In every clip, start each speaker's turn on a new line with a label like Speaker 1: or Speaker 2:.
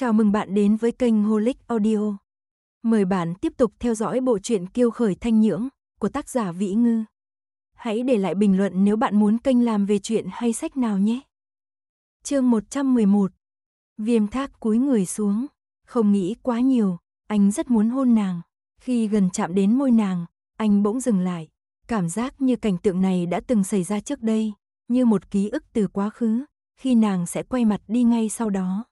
Speaker 1: Chào mừng bạn đến với kênh Holic Audio. Mời bạn tiếp tục theo dõi bộ truyện Kiêu khởi thanh nhưỡng của tác giả Vĩ Ngư. Hãy để lại bình luận nếu bạn muốn kênh làm về chuyện hay sách nào nhé. Chương 111. Viêm Thác cúi người xuống, không nghĩ quá nhiều, anh rất muốn hôn nàng. Khi gần chạm đến môi nàng, anh bỗng dừng lại, cảm giác như cảnh tượng này đã từng xảy ra trước đây, như một ký ức từ quá khứ, khi nàng sẽ quay mặt đi ngay sau đó.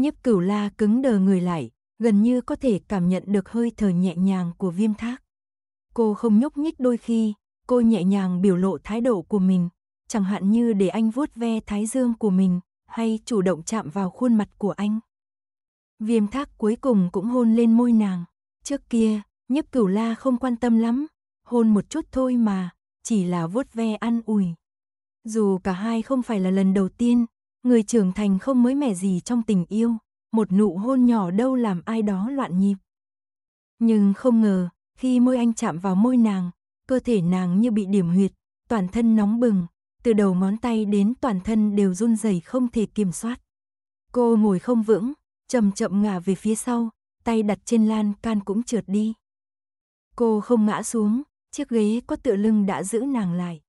Speaker 1: Nhiếp cửu la cứng đờ người lại, gần như có thể cảm nhận được hơi thở nhẹ nhàng của viêm thác. Cô không nhúc nhích đôi khi, cô nhẹ nhàng biểu lộ thái độ của mình, chẳng hạn như để anh vuốt ve thái dương của mình, hay chủ động chạm vào khuôn mặt của anh. Viêm thác cuối cùng cũng hôn lên môi nàng. Trước kia, nhiếp cửu la không quan tâm lắm, hôn một chút thôi mà, chỉ là vuốt ve ăn ủi. Dù cả hai không phải là lần đầu tiên, người trưởng thành không mới mẻ gì trong tình yêu, một nụ hôn nhỏ đâu làm ai đó loạn nhịp. Nhưng không ngờ, khi môi anh chạm vào môi nàng, cơ thể nàng như bị điểm huyệt, toàn thân nóng bừng, từ đầu ngón tay đến toàn thân đều run rẩy không thể kiểm soát. Cô ngồi không vững, chậm chậm ngả về phía sau, tay đặt trên lan can cũng trượt đi. Cô không ngã xuống, chiếc ghế có tựa lưng đã giữ nàng lại.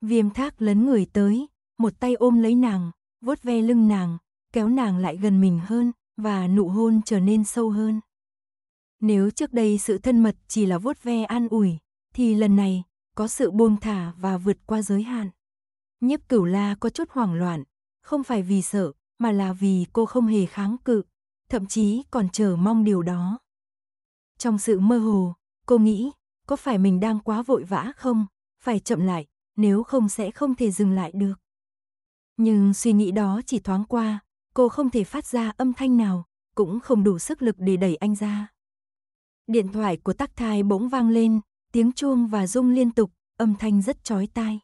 Speaker 1: Viêm thác lấn người tới, một tay ôm lấy nàng, vuốt ve lưng nàng, kéo nàng lại gần mình hơn, và nụ hôn trở nên sâu hơn. Nếu trước đây sự thân mật chỉ là vuốt ve an ủi, thì lần này có sự buông thả và vượt qua giới hạn. Nhiếp cửu la có chút hoảng loạn, không phải vì sợ, mà là vì cô không hề kháng cự, thậm chí còn chờ mong điều đó. Trong sự mơ hồ, cô nghĩ, có phải mình đang quá vội vã không? Phải chậm lại, nếu không sẽ không thể dừng lại được. Nhưng suy nghĩ đó chỉ thoáng qua, cô không thể phát ra âm thanh nào, cũng không đủ sức lực để đẩy anh ra. Điện thoại của tắc thai bỗng vang lên, tiếng chuông và rung liên tục, âm thanh rất chói tai.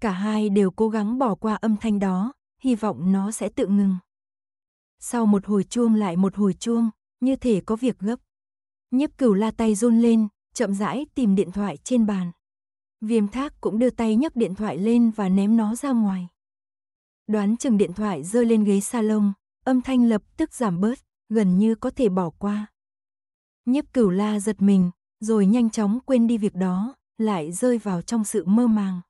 Speaker 1: Cả hai đều cố gắng bỏ qua âm thanh đó, hy vọng nó sẽ tự ngừng. Sau một hồi chuông lại một hồi chuông, như thể có việc gấp. Nhiếp cửu la tay run lên, chậm rãi tìm điện thoại trên bàn. Viêm thác cũng đưa tay nhấc điện thoại lên và ném nó ra ngoài. Đoán chừng điện thoại rơi lên ghế salon, âm thanh lập tức giảm bớt, gần như có thể bỏ qua. Nhiếp cửu la giật mình, rồi nhanh chóng quên đi việc đó, lại rơi vào trong sự mơ màng.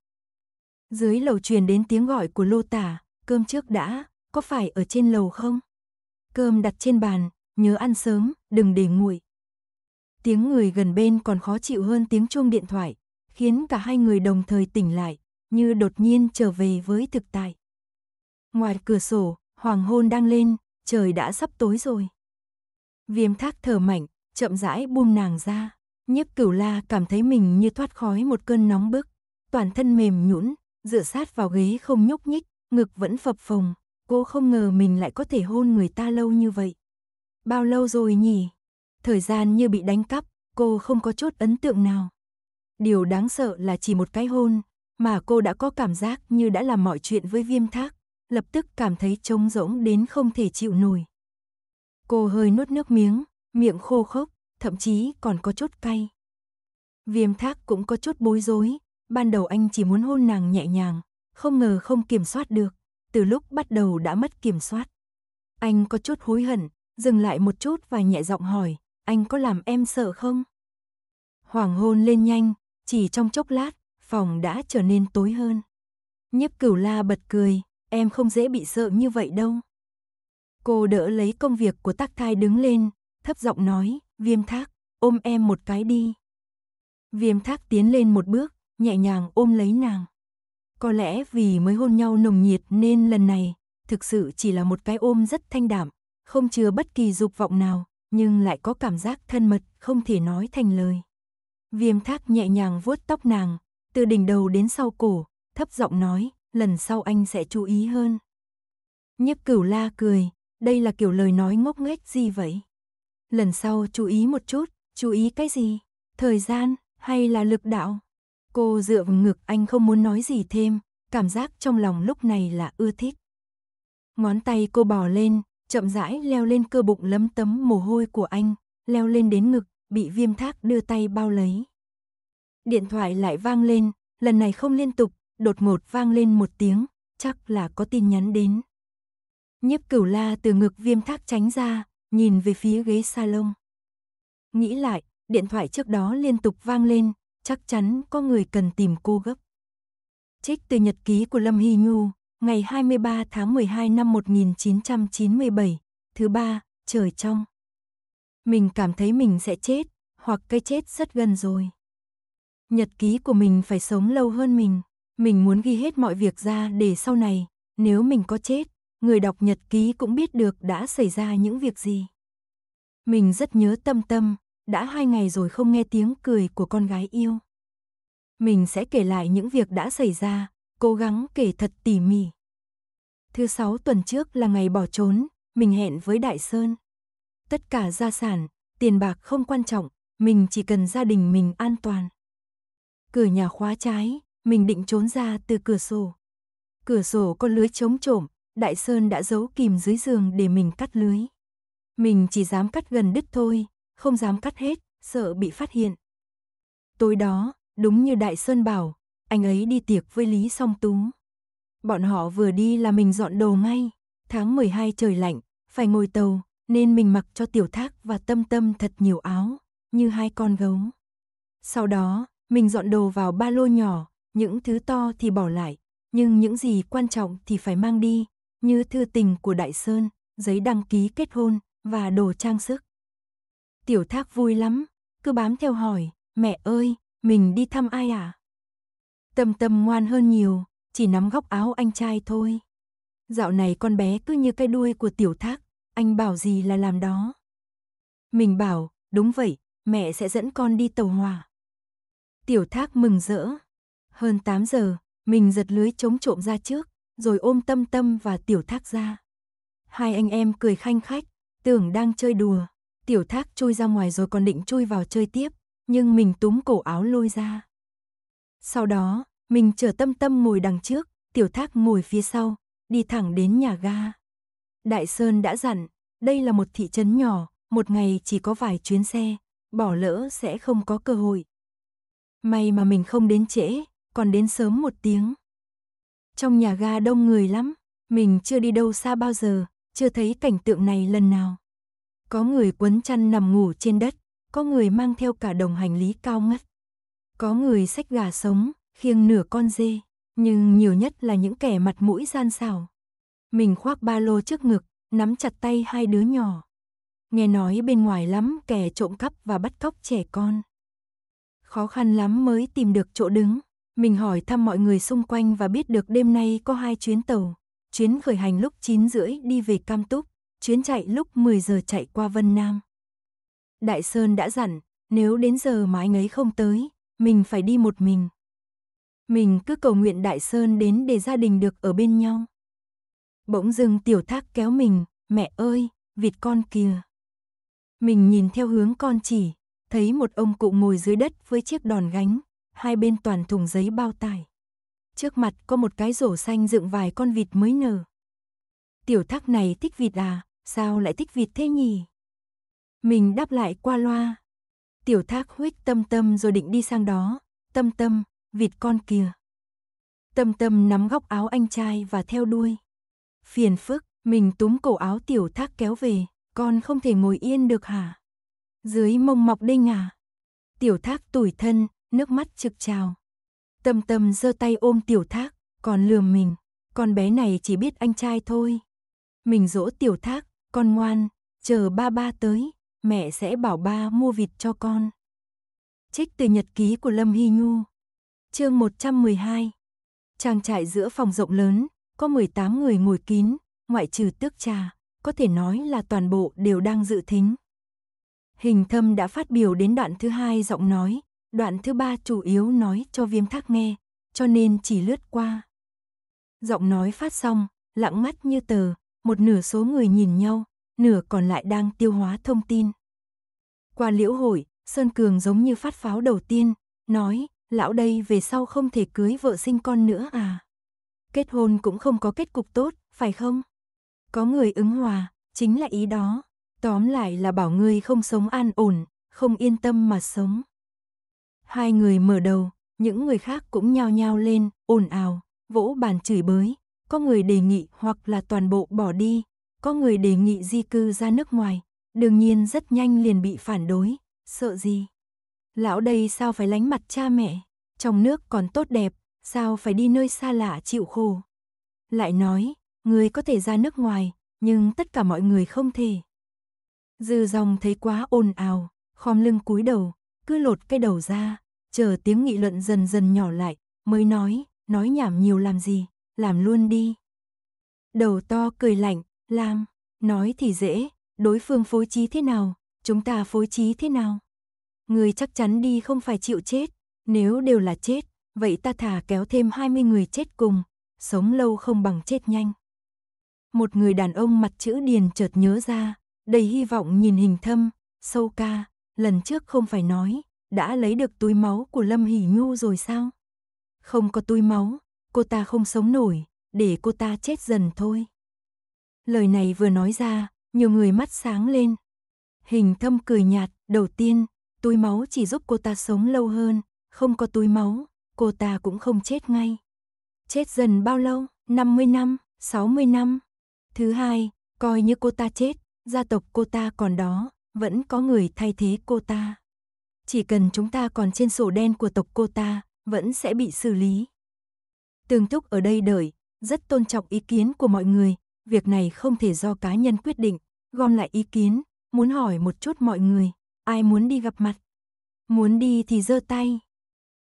Speaker 1: Dưới lầu truyền đến tiếng gọi của lô tả, cơm trước đã, có phải ở trên lầu không? Cơm đặt trên bàn, nhớ ăn sớm, đừng để nguội. Tiếng người gần bên còn khó chịu hơn tiếng chuông điện thoại, khiến cả hai người đồng thời tỉnh lại, như đột nhiên trở về với thực tại. Ngoài cửa sổ, hoàng hôn đang lên, trời đã sắp tối rồi. Viêm thác thở mạnh, chậm rãi buông nàng ra. Nhiếp cửu la cảm thấy mình như thoát khói một cơn nóng bức. Toàn thân mềm nhũn, dựa sát vào ghế không nhúc nhích, ngực vẫn phập phồng. Cô không ngờ mình lại có thể hôn người ta lâu như vậy. Bao lâu rồi nhỉ? Thời gian như bị đánh cắp, cô không có chút ấn tượng nào. Điều đáng sợ là chỉ một cái hôn, mà cô đã có cảm giác như đã làm mọi chuyện với viêm thác lập tức cảm thấy trống rỗng đến không thể chịu nổi. Cô hơi nuốt nước miếng, miệng khô khốc, thậm chí còn có chút cay. Viêm thác cũng có chút bối rối, ban đầu anh chỉ muốn hôn nàng nhẹ nhàng, không ngờ không kiểm soát được, từ lúc bắt đầu đã mất kiểm soát. Anh có chút hối hận, dừng lại một chút và nhẹ giọng hỏi, anh có làm em sợ không? Hoàng hôn lên nhanh, chỉ trong chốc lát, phòng đã trở nên tối hơn. Nhiếp cửu la bật cười, em không dễ bị sợ như vậy đâu. Cô đỡ lấy công việc của tắc thai đứng lên, thấp giọng nói, viêm thác, ôm em một cái đi. Viêm thác tiến lên một bước, nhẹ nhàng ôm lấy nàng. Có lẽ vì mới hôn nhau nồng nhiệt nên lần này, thực sự chỉ là một cái ôm rất thanh đạm, không chứa bất kỳ dục vọng nào, nhưng lại có cảm giác thân mật không thể nói thành lời. Viêm thác nhẹ nhàng vuốt tóc nàng, từ đỉnh đầu đến sau cổ, thấp giọng nói, lần sau anh sẽ chú ý hơn. Nhiếp cửu la cười, đây là kiểu lời nói ngốc nghếch gì vậy? Lần sau chú ý một chút, chú ý cái gì? Thời gian hay là lực đạo? Cô dựa vào ngực anh không muốn nói gì thêm, cảm giác trong lòng lúc này là ưa thích. Ngón tay cô bò lên, chậm rãi leo lên cơ bụng lấm tấm mồ hôi của anh, leo lên đến ngực, bị viêm thác đưa tay bao lấy. Điện thoại lại vang lên, lần này không liên tục, đột ngột vang lên một tiếng, chắc là có tin nhắn đến. Nhiếp cửu la từ ngực viêm thác tránh ra, nhìn về phía ghế salon. Nghĩ lại, điện thoại trước đó liên tục vang lên, chắc chắn có người cần tìm cô gấp. Trích từ nhật ký của Lâm Hy Nhu, ngày 23 tháng 12 năm 1997, thứ ba, trời trong. Mình cảm thấy mình sẽ chết, hoặc cái chết rất gần rồi. Nhật ký của mình phải sống lâu hơn mình mình muốn ghi hết mọi việc ra để sau này, nếu mình có chết, người đọc nhật ký cũng biết được đã xảy ra những việc gì. Mình rất nhớ tâm tâm, đã hai ngày rồi không nghe tiếng cười của con gái yêu. Mình sẽ kể lại những việc đã xảy ra, cố gắng kể thật tỉ mỉ. Thứ sáu tuần trước là ngày bỏ trốn, mình hẹn với Đại Sơn. Tất cả gia sản, tiền bạc không quan trọng, mình chỉ cần gia đình mình an toàn. Cửa nhà khóa trái, mình định trốn ra từ cửa sổ. Cửa sổ có lưới chống trộm, Đại Sơn đã giấu kìm dưới giường để mình cắt lưới. Mình chỉ dám cắt gần đứt thôi, không dám cắt hết, sợ bị phát hiện. Tối đó, đúng như Đại Sơn bảo, anh ấy đi tiệc với Lý Song Tú. Bọn họ vừa đi là mình dọn đồ ngay, tháng 12 trời lạnh, phải ngồi tàu, nên mình mặc cho Tiểu Thác và Tâm Tâm thật nhiều áo, như hai con gấu. Sau đó, mình dọn đồ vào ba lô nhỏ, những thứ to thì bỏ lại, nhưng những gì quan trọng thì phải mang đi, như thư tình của Đại Sơn, giấy đăng ký kết hôn và đồ trang sức. Tiểu Thác vui lắm, cứ bám theo hỏi, mẹ ơi, mình đi thăm ai à? Tâm tâm ngoan hơn nhiều, chỉ nắm góc áo anh trai thôi. Dạo này con bé cứ như cái đuôi của tiểu thác, anh bảo gì là làm đó. Mình bảo, đúng vậy, mẹ sẽ dẫn con đi tàu hỏa. Tiểu thác mừng rỡ, hơn 8 giờ, mình giật lưới chống trộm ra trước, rồi ôm tâm tâm và tiểu thác ra. Hai anh em cười khanh khách, tưởng đang chơi đùa. Tiểu thác chui ra ngoài rồi còn định chui vào chơi tiếp, nhưng mình túm cổ áo lôi ra. Sau đó, mình chở tâm tâm ngồi đằng trước, tiểu thác ngồi phía sau, đi thẳng đến nhà ga. Đại Sơn đã dặn, đây là một thị trấn nhỏ, một ngày chỉ có vài chuyến xe, bỏ lỡ sẽ không có cơ hội. May mà mình không đến trễ, còn đến sớm một tiếng. Trong nhà ga đông người lắm, mình chưa đi đâu xa bao giờ, chưa thấy cảnh tượng này lần nào. Có người quấn chăn nằm ngủ trên đất, có người mang theo cả đồng hành lý cao ngất. Có người xách gà sống, khiêng nửa con dê, nhưng nhiều nhất là những kẻ mặt mũi gian xảo. Mình khoác ba lô trước ngực, nắm chặt tay hai đứa nhỏ. Nghe nói bên ngoài lắm kẻ trộm cắp và bắt cóc trẻ con. Khó khăn lắm mới tìm được chỗ đứng. Mình hỏi thăm mọi người xung quanh và biết được đêm nay có hai chuyến tàu. Chuyến khởi hành lúc 9 rưỡi đi về Cam Túc, chuyến chạy lúc 10 giờ chạy qua Vân Nam. Đại Sơn đã dặn, nếu đến giờ mà anh ấy không tới, mình phải đi một mình. Mình cứ cầu nguyện Đại Sơn đến để gia đình được ở bên nhau. Bỗng dưng tiểu thác kéo mình, mẹ ơi, vịt con kìa. Mình nhìn theo hướng con chỉ, thấy một ông cụ ngồi dưới đất với chiếc đòn gánh, hai bên toàn thùng giấy bao tải. Trước mặt có một cái rổ xanh dựng vài con vịt mới nở. Tiểu thác này thích vịt à, sao lại thích vịt thế nhỉ? Mình đáp lại qua loa. Tiểu thác huyết tâm tâm rồi định đi sang đó. Tâm tâm, vịt con kìa. Tâm tâm nắm góc áo anh trai và theo đuôi. Phiền phức, mình túm cổ áo tiểu thác kéo về, con không thể ngồi yên được hả? Dưới mông mọc đinh à? Tiểu thác tủi thân, nước mắt trực trào. Tâm tâm giơ tay ôm tiểu thác, còn lừa mình, con bé này chỉ biết anh trai thôi. Mình dỗ tiểu thác, con ngoan, chờ ba ba tới, mẹ sẽ bảo ba mua vịt cho con. Trích từ nhật ký của Lâm Hy Nhu Chương 112 Trang trại giữa phòng rộng lớn, có 18 người ngồi kín, ngoại trừ tước trà, có thể nói là toàn bộ đều đang dự thính. Hình thâm đã phát biểu đến đoạn thứ hai giọng nói, Đoạn thứ ba chủ yếu nói cho viêm thác nghe, cho nên chỉ lướt qua. Giọng nói phát xong, lặng mắt như tờ, một nửa số người nhìn nhau, nửa còn lại đang tiêu hóa thông tin. Qua liễu hội, Sơn Cường giống như phát pháo đầu tiên, nói, lão đây về sau không thể cưới vợ sinh con nữa à. Kết hôn cũng không có kết cục tốt, phải không? Có người ứng hòa, chính là ý đó. Tóm lại là bảo ngươi không sống an ổn, không yên tâm mà sống. Hai người mở đầu, những người khác cũng nhao nhao lên, ồn ào, vỗ bàn chửi bới. Có người đề nghị hoặc là toàn bộ bỏ đi, có người đề nghị di cư ra nước ngoài. Đương nhiên rất nhanh liền bị phản đối, sợ gì. Lão đây sao phải lánh mặt cha mẹ, trong nước còn tốt đẹp, sao phải đi nơi xa lạ chịu khổ. Lại nói, người có thể ra nước ngoài, nhưng tất cả mọi người không thể. Dư dòng thấy quá ồn ào, khom lưng cúi đầu, cứ lột cái đầu ra, chờ tiếng nghị luận dần dần nhỏ lại, mới nói, nói nhảm nhiều làm gì, làm luôn đi. Đầu to cười lạnh, làm, nói thì dễ, đối phương phối trí thế nào, chúng ta phối trí thế nào. Người chắc chắn đi không phải chịu chết, nếu đều là chết, vậy ta thả kéo thêm 20 người chết cùng, sống lâu không bằng chết nhanh. Một người đàn ông mặt chữ điền chợt nhớ ra, đầy hy vọng nhìn hình thâm, sâu ca, lần trước không phải nói, đã lấy được túi máu của Lâm Hỷ Nhu rồi sao? Không có túi máu, cô ta không sống nổi, để cô ta chết dần thôi. Lời này vừa nói ra, nhiều người mắt sáng lên. Hình thâm cười nhạt, đầu tiên, túi máu chỉ giúp cô ta sống lâu hơn, không có túi máu, cô ta cũng không chết ngay. Chết dần bao lâu? 50 năm, 60 năm. Thứ hai, coi như cô ta chết, gia tộc cô ta còn đó, vẫn có người thay thế cô ta. Chỉ cần chúng ta còn trên sổ đen của tộc cô ta, vẫn sẽ bị xử lý. Tường thúc ở đây đợi, rất tôn trọng ý kiến của mọi người, việc này không thể do cá nhân quyết định, gom lại ý kiến, muốn hỏi một chút mọi người, ai muốn đi gặp mặt. Muốn đi thì giơ tay.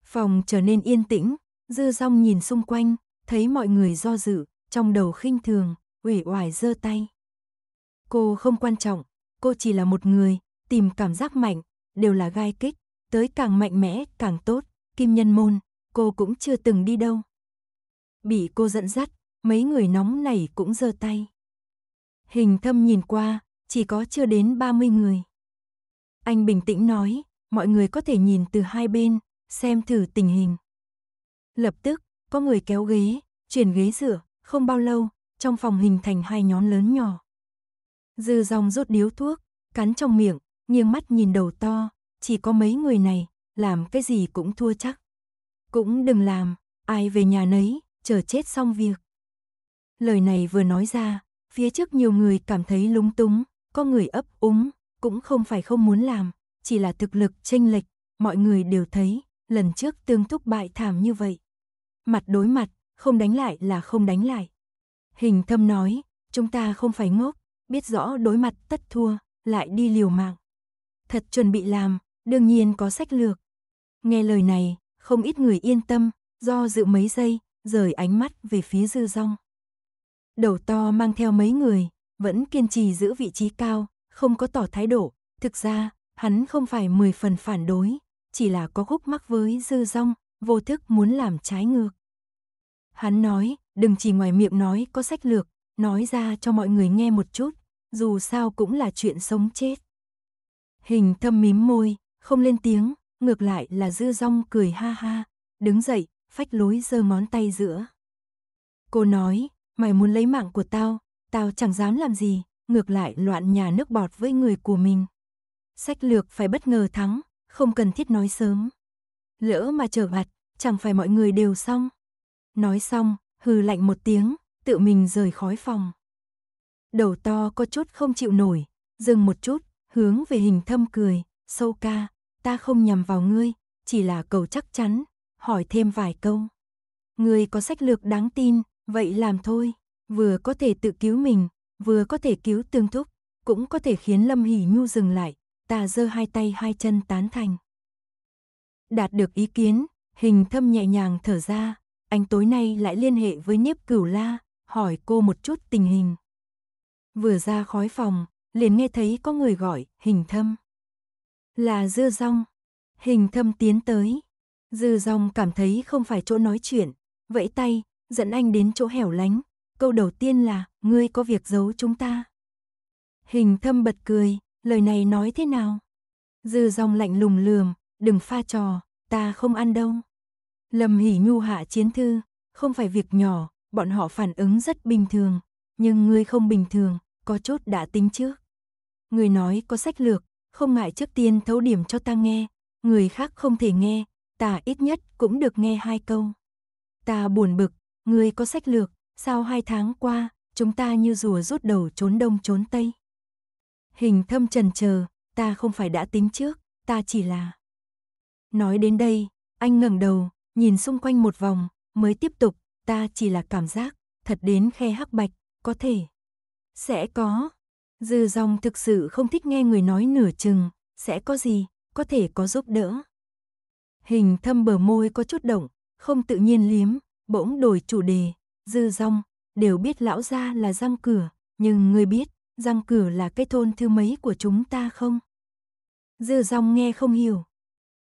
Speaker 1: Phòng trở nên yên tĩnh, dư rong nhìn xung quanh, thấy mọi người do dự, trong đầu khinh thường, ủy oải giơ tay. Cô không quan trọng, cô chỉ là một người, tìm cảm giác mạnh, đều là gai kích, tới càng mạnh mẽ càng tốt, kim nhân môn, cô cũng chưa từng đi đâu. Bị cô dẫn dắt, mấy người nóng này cũng giơ tay. Hình thâm nhìn qua, chỉ có chưa đến 30 người. Anh bình tĩnh nói, mọi người có thể nhìn từ hai bên, xem thử tình hình. Lập tức, có người kéo ghế, chuyển ghế dựa, không bao lâu, trong phòng hình thành hai nhóm lớn nhỏ. Dư dòng rút điếu thuốc, cắn trong miệng, nghiêng mắt nhìn đầu to, chỉ có mấy người này, làm cái gì cũng thua chắc. Cũng đừng làm, ai về nhà nấy, chờ chết xong việc. Lời này vừa nói ra, phía trước nhiều người cảm thấy lúng túng, có người ấp úng, cũng không phải không muốn làm, chỉ là thực lực chênh lệch, mọi người đều thấy, lần trước tương thúc bại thảm như vậy. Mặt đối mặt, không đánh lại là không đánh lại. Hình thâm nói, chúng ta không phải ngốc, biết rõ đối mặt tất thua, lại đi liều mạng. Thật chuẩn bị làm, đương nhiên có sách lược. Nghe lời này, không ít người yên tâm, do dự mấy giây, rời ánh mắt về phía dư rong. Đầu to mang theo mấy người, vẫn kiên trì giữ vị trí cao, không có tỏ thái độ. Thực ra, hắn không phải 10 phần phản đối, chỉ là có khúc mắc với dư rong, vô thức muốn làm trái ngược. Hắn nói, đừng chỉ ngoài miệng nói có sách lược, nói ra cho mọi người nghe một chút, dù sao cũng là chuyện sống chết. Hình thâm mím môi, không lên tiếng, ngược lại là dư rong cười ha ha, đứng dậy, phách lối giơ ngón tay giữa. Cô nói, mày muốn lấy mạng của tao, tao chẳng dám làm gì, ngược lại loạn nhà nước bọt với người của mình. Sách lược phải bất ngờ thắng, không cần thiết nói sớm. Lỡ mà trở mặt, chẳng phải mọi người đều xong. Nói xong, hừ lạnh một tiếng, tự mình rời khói phòng đầu to có chút không chịu nổi, dừng một chút, hướng về hình thâm cười, sâu ca, ta không nhằm vào ngươi, chỉ là cầu chắc chắn, hỏi thêm vài câu. Ngươi có sách lược đáng tin, vậy làm thôi, vừa có thể tự cứu mình, vừa có thể cứu tương thúc, cũng có thể khiến Lâm hỉ Nhu dừng lại, ta giơ hai tay hai chân tán thành. Đạt được ý kiến, hình thâm nhẹ nhàng thở ra, anh tối nay lại liên hệ với Niếp Cửu La, hỏi cô một chút tình hình. Vừa ra khói phòng, liền nghe thấy có người gọi, hình thâm. Là dư rong. Hình thâm tiến tới. Dư rong cảm thấy không phải chỗ nói chuyện. Vẫy tay, dẫn anh đến chỗ hẻo lánh. Câu đầu tiên là, ngươi có việc giấu chúng ta. Hình thâm bật cười, lời này nói thế nào? Dư rong lạnh lùng lườm, đừng pha trò, ta không ăn đâu. Lâm hỉ nhu hạ chiến thư, không phải việc nhỏ, bọn họ phản ứng rất bình thường, nhưng ngươi không bình thường, có chút đã tính trước. Ngươi nói có sách lược, không ngại trước tiên thấu điểm cho ta nghe, người khác không thể nghe, ta ít nhất cũng được nghe hai câu. Ta buồn bực, ngươi có sách lược, sao hai tháng qua, chúng ta như rùa rút đầu trốn đông trốn tây. Hình thâm trần chờ, ta không phải đã tính trước, ta chỉ là... Nói đến đây, anh ngẩng đầu, nhìn xung quanh một vòng, mới tiếp tục, ta chỉ là cảm giác, thật đến khe hắc bạch, có thể, sẽ có. Dư dòng thực sự không thích nghe người nói nửa chừng, sẽ có gì, có thể có giúp đỡ. Hình thâm bờ môi có chút động, không tự nhiên liếm, bỗng đổi chủ đề, dư dòng, đều biết lão gia là răng cửa, nhưng người biết, răng cửa là cái thôn thứ mấy của chúng ta không? Dư dòng nghe không hiểu.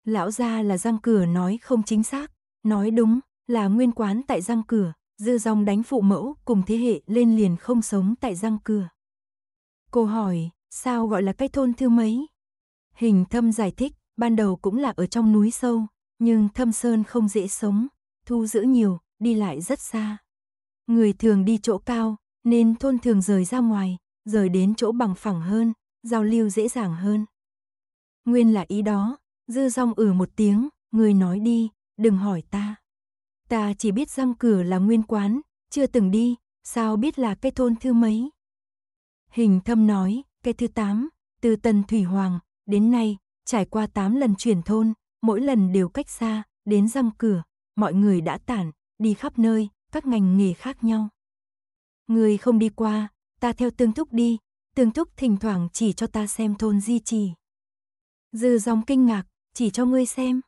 Speaker 1: Lão gia là răng cửa nói không chính xác, nói đúng, là nguyên quán tại răng cửa, Dư dòng đánh phụ mẫu cùng thế hệ lên liền không sống tại răng cửa. Cô hỏi, sao gọi là cái thôn thứ mấy? Hình thâm giải thích, ban đầu cũng là ở trong núi sâu, nhưng thâm sơn không dễ sống, thu giữ nhiều, đi lại rất xa. Người thường đi chỗ cao, nên thôn thường rời ra ngoài, rời đến chỗ bằng phẳng hơn, giao lưu dễ dàng hơn. Nguyên là ý đó, dư rong ử ừ một tiếng, người nói đi, đừng hỏi ta. Ta chỉ biết răng cửa là nguyên quán, chưa từng đi, sao biết là cái thôn thứ mấy. Hình thâm nói, cái thứ tám, từ Tần Thủy Hoàng, đến nay, trải qua tám lần chuyển thôn, mỗi lần đều cách xa, đến răng cửa, mọi người đã tản, đi khắp nơi, các ngành nghề khác nhau. Người không đi qua, ta theo tương thúc đi, tương thúc thỉnh thoảng chỉ cho ta xem thôn di trì. Dư dòng kinh ngạc, chỉ cho ngươi xem.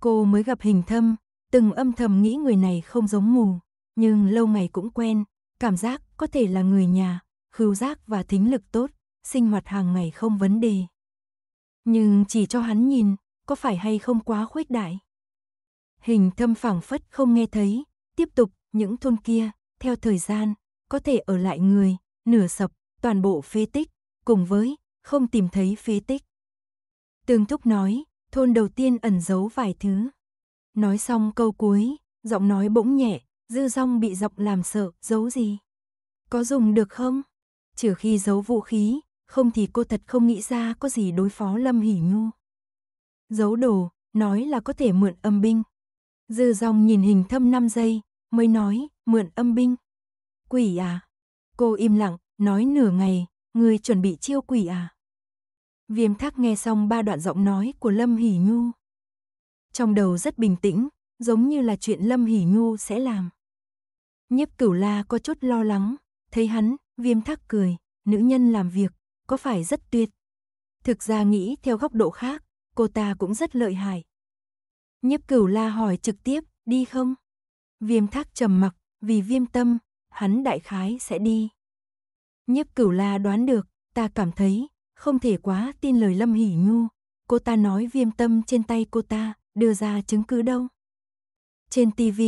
Speaker 1: Cô mới gặp hình thâm, từng âm thầm nghĩ người này không giống mù, nhưng lâu ngày cũng quen, cảm giác có thể là người nhà, khứu giác và thính lực tốt, sinh hoạt hàng ngày không vấn đề. Nhưng chỉ cho hắn nhìn, có phải hay không quá khuếch đại? Hình thâm phẳng phất không nghe thấy, tiếp tục, những thôn kia, theo thời gian, có thể ở lại người, nửa sập, toàn bộ phế tích, cùng với, không tìm thấy phế tích. Tương Thúc nói, thôn đầu tiên ẩn giấu vài thứ. Nói xong câu cuối, giọng nói bỗng nhẹ, dư rong bị giọng làm sợ, giấu gì? Có dùng được không? Trừ khi giấu vũ khí, không thì cô thật không nghĩ ra có gì đối phó Lâm Hỉ Nhu. Giấu đồ, nói là có thể mượn âm binh. Dư rong nhìn hình thâm 5 giây, mới nói, mượn âm binh. Quỷ à? Cô im lặng, nói nửa ngày, người chuẩn bị chiêu quỷ à? Viêm thắc nghe xong ba đoạn giọng nói của Lâm Hỉ Nhu trong đầu rất bình tĩnh, giống như là chuyện Lâm Hỷ Nhu sẽ làm. Nhiếp cửu la có chút lo lắng, thấy hắn, viêm thắc cười, nữ nhân làm việc, có phải rất tuyệt. Thực ra nghĩ theo góc độ khác, cô ta cũng rất lợi hại. Nhiếp cửu la hỏi trực tiếp, đi không? Viêm thác trầm mặc, vì viêm tâm, hắn đại khái sẽ đi. Nhiếp cửu la đoán được, ta cảm thấy, không thể quá tin lời Lâm hỉ Nhu. Cô ta nói viêm tâm trên tay cô ta, đưa ra chứng cứ đâu. Trên TV,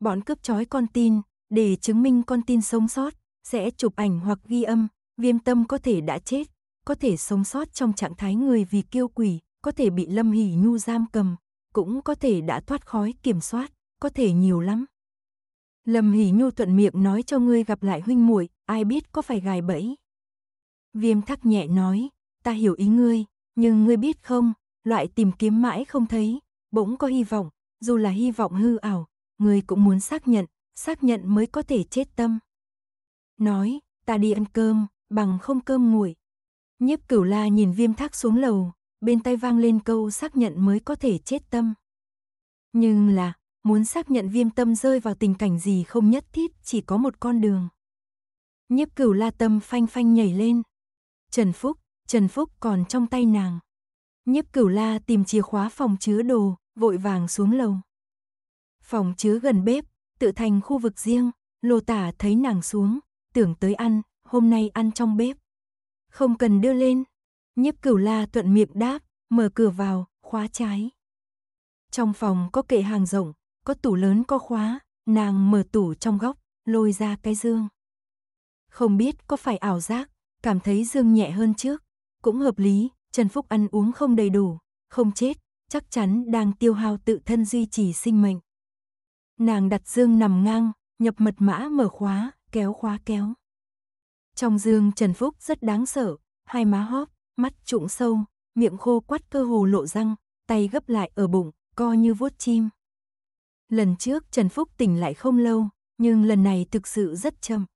Speaker 1: bọn cướp trói con tin, để chứng minh con tin sống sót, sẽ chụp ảnh hoặc ghi âm, viêm tâm có thể đã chết, có thể sống sót trong trạng thái người vì kiêu quỷ, có thể bị Lâm hỉ Nhu giam cầm, cũng có thể đã thoát khói kiểm soát, có thể nhiều lắm. Lâm hỉ Nhu thuận miệng nói cho ngươi gặp lại huynh muội, ai biết có phải gài bẫy. Viêm thắc nhẹ nói, ta hiểu ý ngươi, nhưng ngươi biết không, loại tìm kiếm mãi không thấy, bỗng có hy vọng, dù là hy vọng hư ảo, người cũng muốn xác nhận, xác nhận mới có thể chết tâm. Nói, ta đi ăn cơm, bằng không cơm nguội. Nhiếp cửu la nhìn viêm thác xuống lầu, bên tay vang lên câu xác nhận mới có thể chết tâm. Nhưng là, muốn xác nhận viêm tâm rơi vào tình cảnh gì không nhất thiết chỉ có một con đường. Nhiếp cửu la tâm phanh phanh nhảy lên. Trần Phúc, Trần Phúc còn trong tay nàng. Nhiếp cửu la tìm chìa khóa phòng chứa đồ, vội vàng xuống lầu. Phòng chứa gần bếp, tự thành khu vực riêng, lô tả thấy nàng xuống, tưởng tới ăn, hôm nay ăn trong bếp. Không cần đưa lên, nhiếp cửu la thuận miệng đáp, mở cửa vào, khóa trái. Trong phòng có kệ hàng rộng, có tủ lớn có khóa, nàng mở tủ trong góc, lôi ra cái dương. Không biết có phải ảo giác, cảm thấy dương nhẹ hơn trước, cũng hợp lý, Trần Phúc ăn uống không đầy đủ, không chết, chắc chắn đang tiêu hao tự thân duy trì sinh mệnh. Nàng đặt dương nằm ngang, nhập mật mã mở khóa, kéo khóa kéo. Trong dương Trần Phúc rất đáng sợ, hai má hóp, mắt trụng sâu, miệng khô quắt cơ hồ lộ răng, tay gấp lại ở bụng, co như vuốt chim. Lần trước Trần Phúc tỉnh lại không lâu, nhưng lần này thực sự rất chậm.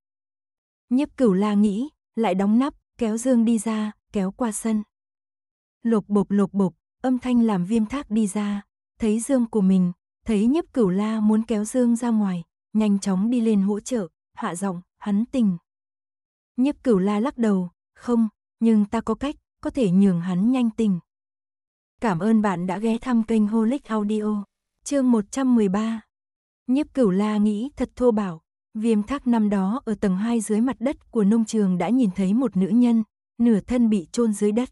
Speaker 1: Nhiếp cửu la nghĩ, lại đóng nắp, kéo dương đi ra, kéo qua sân. Lột bột lột bột, âm thanh làm viêm thác đi ra, thấy Dương của mình, thấy nhiếp cửu la muốn kéo Dương ra ngoài, nhanh chóng đi lên hỗ trợ, hạ giọng, hắn tình. Nhiếp cửu la lắc đầu, không, nhưng ta có cách, có thể nhường hắn nhanh tình. Cảm ơn bạn đã ghé thăm kênh Holic Audio, chương 113. Nhiếp cửu la nghĩ thật thô bảo, viêm thác năm đó ở tầng 2 dưới mặt đất của nông trường đã nhìn thấy một nữ nhân, nửa thân bị chôn dưới đất.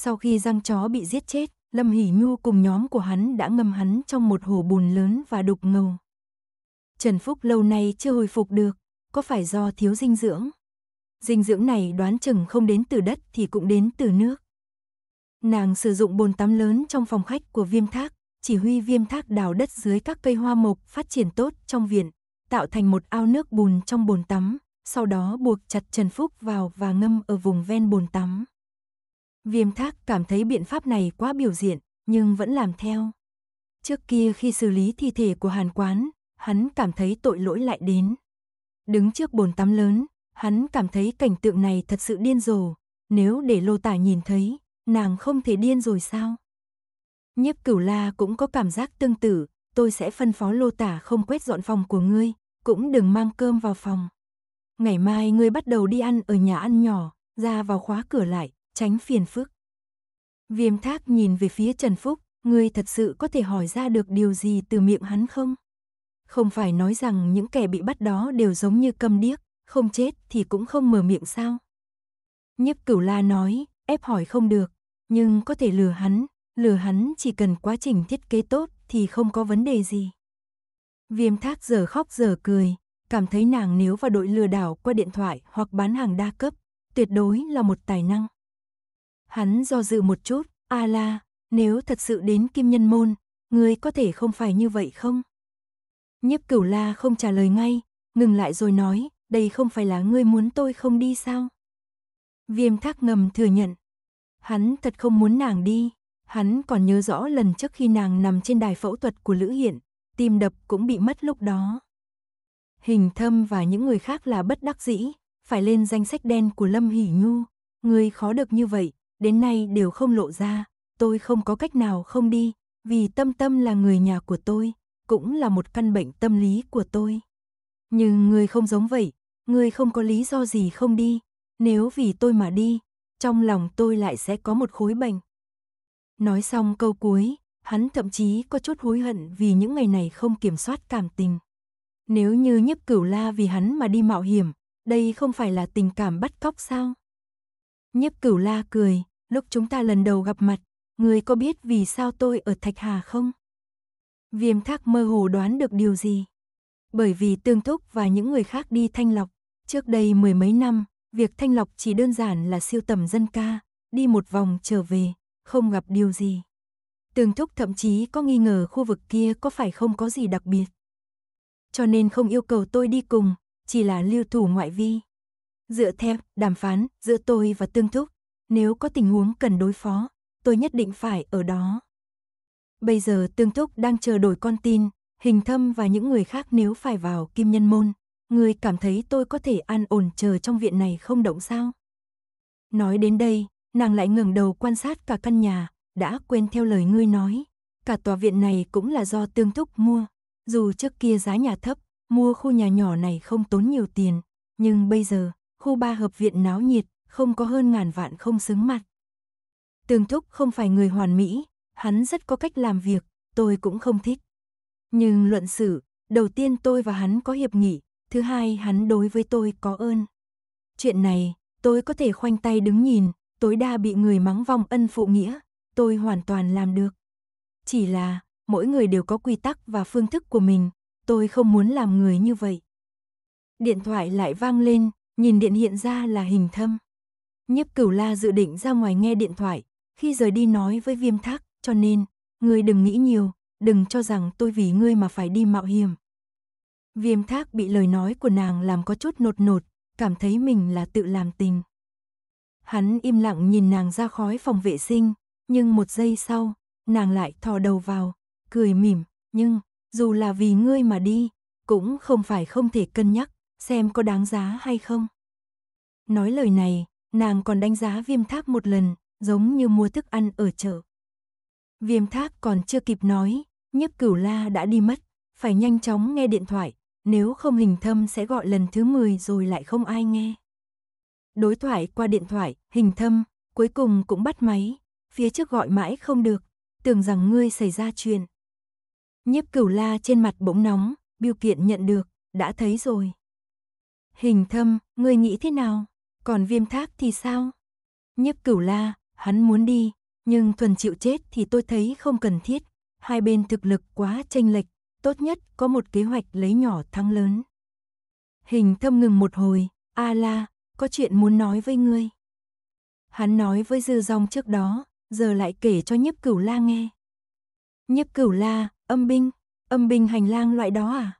Speaker 1: Sau khi răng chó bị giết chết, Lâm Hỷ Nhu cùng nhóm của hắn đã ngâm hắn trong một hồ bùn lớn và đục ngầu. Trần Phúc lâu nay chưa hồi phục được, có phải do thiếu dinh dưỡng? Dinh dưỡng này đoán chừng không đến từ đất thì cũng đến từ nước. Nàng sử dụng bồn tắm lớn trong phòng khách của viêm thác, chỉ huy viêm thác đào đất dưới các cây hoa mộc phát triển tốt trong viện, tạo thành một ao nước bùn trong bồn tắm, sau đó buộc chặt Trần Phúc vào và ngâm ở vùng ven bồn tắm. Viêm thác cảm thấy biện pháp này quá biểu diện, nhưng vẫn làm theo. Trước kia khi xử lý thi thể của Hàn Quán, hắn cảm thấy tội lỗi lại đến. Đứng trước bồn tắm lớn, hắn cảm thấy cảnh tượng này thật sự điên rồ. Nếu để lô tả nhìn thấy, nàng không thể điên rồi sao? Nhiếp cửu la cũng có cảm giác tương tự, tôi sẽ phân phó lô tả không quét dọn phòng của ngươi, cũng đừng mang cơm vào phòng. Ngày mai ngươi bắt đầu đi ăn ở nhà ăn nhỏ, ra vào khóa cửa lại, tránh phiền phức. Viêm thác nhìn về phía Trần Phúc, ngươi thật sự có thể hỏi ra được điều gì từ miệng hắn không? Không phải nói rằng những kẻ bị bắt đó đều giống như câm điếc, không chết thì cũng không mở miệng sao? Nhếp cửu la nói, ép hỏi không được, nhưng có thể lừa hắn, lừa hắn chỉ cần quá trình thiết kế tốt thì không có vấn đề gì. Viêm thác giờ khóc giờ cười, cảm thấy nàng nếu vào đội lừa đảo qua điện thoại hoặc bán hàng đa cấp, tuyệt đối là một tài năng. Hắn do dự một chút, a la, nếu thật sự đến kim nhân môn, người có thể không phải như vậy không? nhếp cửu la không trả lời ngay, ngừng lại rồi nói, đây không phải là ngươi muốn tôi không đi sao? Viêm thác ngầm thừa nhận, hắn thật không muốn nàng đi, hắn còn nhớ rõ lần trước khi nàng nằm trên đài phẫu thuật của Lữ Hiện, tim đập cũng bị mất lúc đó. Hình thâm và những người khác là bất đắc dĩ, phải lên danh sách đen của Lâm Hỷ Nhu, người khó được như vậy, đến nay đều không lộ ra, tôi không có cách nào không đi, vì Tâm Tâm là người nhà của tôi, cũng là một căn bệnh tâm lý của tôi. Nhưng người không giống vậy, người không có lý do gì không đi, nếu vì tôi mà đi, trong lòng tôi lại sẽ có một khối bệnh. Nói xong câu cuối, hắn thậm chí có chút hối hận vì những ngày này không kiểm soát cảm tình. Nếu như nhiếp cửu la vì hắn mà đi mạo hiểm, đây không phải là tình cảm bắt cóc sao? Nhiếp cửu la cười, Lúc chúng ta lần đầu gặp mặt, người có biết vì sao tôi ở Thạch Hà không? Viêm thác mơ hồ đoán được điều gì? Bởi vì Tương Thúc và những người khác đi thanh lọc, trước đây mười mấy năm, việc thanh lọc chỉ đơn giản là siêu tầm dân ca, đi một vòng trở về, không gặp điều gì. Tương Thúc thậm chí có nghi ngờ khu vực kia có phải không có gì đặc biệt. Cho nên không yêu cầu tôi đi cùng, chỉ là lưu thủ ngoại vi. Dựa theo đàm phán giữa tôi và Tương Thúc, nếu có tình huống cần đối phó, tôi nhất định phải ở đó. Bây giờ Tương Thúc đang chờ đổi con tin, hình thâm và những người khác nếu phải vào kim nhân môn, người cảm thấy tôi có thể an ổn chờ trong viện này không động sao? Nói đến đây, nàng lại ngẩng đầu quan sát cả căn nhà, đã quên theo lời ngươi nói. Cả tòa viện này cũng là do Tương Thúc mua, dù trước kia giá nhà thấp, mua khu nhà nhỏ này không tốn nhiều tiền, nhưng bây giờ, khu ba hợp viện náo nhiệt, không có hơn ngàn vạn không xứng mặt. Tường Thúc không phải người hoàn mỹ, hắn rất có cách làm việc, tôi cũng không thích. Nhưng luận sự, đầu tiên tôi và hắn có hiệp nghị, thứ hai hắn đối với tôi có ơn. Chuyện này, tôi có thể khoanh tay đứng nhìn, tối đa bị người mắng vong ân phụ nghĩa, tôi hoàn toàn làm được. Chỉ là, mỗi người đều có quy tắc và phương thức của mình, tôi không muốn làm người như vậy. Điện thoại lại vang lên, nhìn điện hiện ra là hình thâm. Nhiếp cửu la dự định ra ngoài nghe điện thoại, khi rời đi nói với viêm thác, cho nên, ngươi đừng nghĩ nhiều, đừng cho rằng tôi vì ngươi mà phải đi mạo hiểm. Viêm thác bị lời nói của nàng làm có chút nột nột, cảm thấy mình là tự làm tình. Hắn im lặng nhìn nàng ra khói phòng vệ sinh, nhưng một giây sau, nàng lại thò đầu vào, cười mỉm, nhưng, dù là vì ngươi mà đi, cũng không phải không thể cân nhắc, xem có đáng giá hay không. Nói lời này, Nàng còn đánh giá viêm tháp một lần, giống như mua thức ăn ở chợ. Viêm tháp còn chưa kịp nói, nhiếp cửu la đã đi mất, phải nhanh chóng nghe điện thoại, nếu không hình thâm sẽ gọi lần thứ 10 rồi lại không ai nghe. Đối thoại qua điện thoại, hình thâm, cuối cùng cũng bắt máy, phía trước gọi mãi không được, tưởng rằng ngươi xảy ra chuyện. Nhiếp cửu la trên mặt bỗng nóng, biểu kiện nhận được, đã thấy rồi. Hình thâm, ngươi nghĩ thế nào? Còn viêm thác thì sao? Nhiếp cửu la, hắn muốn đi, nhưng thuần chịu chết thì tôi thấy không cần thiết. Hai bên thực lực quá tranh lệch, tốt nhất có một kế hoạch lấy nhỏ thắng lớn. Hình thâm ngừng một hồi, A la, có chuyện muốn nói với ngươi. Hắn nói với dư dòng trước đó, giờ lại kể cho nhiếp cửu la nghe. Nhiếp cửu la, âm binh, âm binh hành lang loại đó à?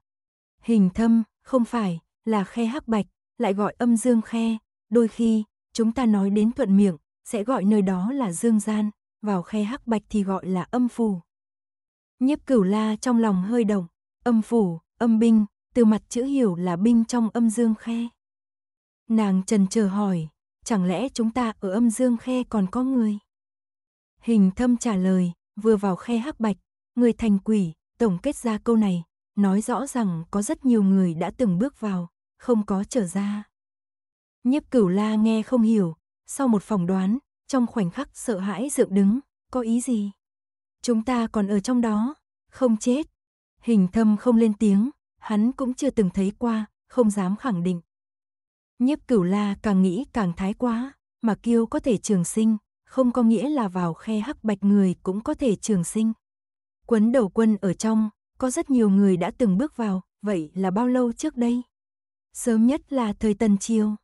Speaker 1: Hình thâm, không phải, là khe hắc bạch, lại gọi âm dương khe, Đôi khi, chúng ta nói đến thuận miệng, sẽ gọi nơi đó là dương gian, vào khe hắc bạch thì gọi là âm phủ. Nhiếp cửu la trong lòng hơi động, âm phủ, âm binh, từ mặt chữ hiểu là binh trong âm dương khe. Nàng trần chờ hỏi, chẳng lẽ chúng ta ở âm dương khe còn có người? Hình thâm trả lời, vừa vào khe hắc bạch, người thành quỷ, tổng kết ra câu này, nói rõ rằng có rất nhiều người đã từng bước vào, không có trở ra. Nhiếp cửu la nghe không hiểu, sau một phỏng đoán, trong khoảnh khắc sợ hãi dựng đứng, có ý gì? Chúng ta còn ở trong đó, không chết. Hình thâm không lên tiếng, hắn cũng chưa từng thấy qua, không dám khẳng định. Nhiếp cửu la càng nghĩ càng thái quá, mà kêu có thể trường sinh, không có nghĩa là vào khe hắc bạch người cũng có thể trường sinh. Quấn đầu quân ở trong, có rất nhiều người đã từng bước vào, vậy là bao lâu trước đây? Sớm nhất là thời Tần Triều.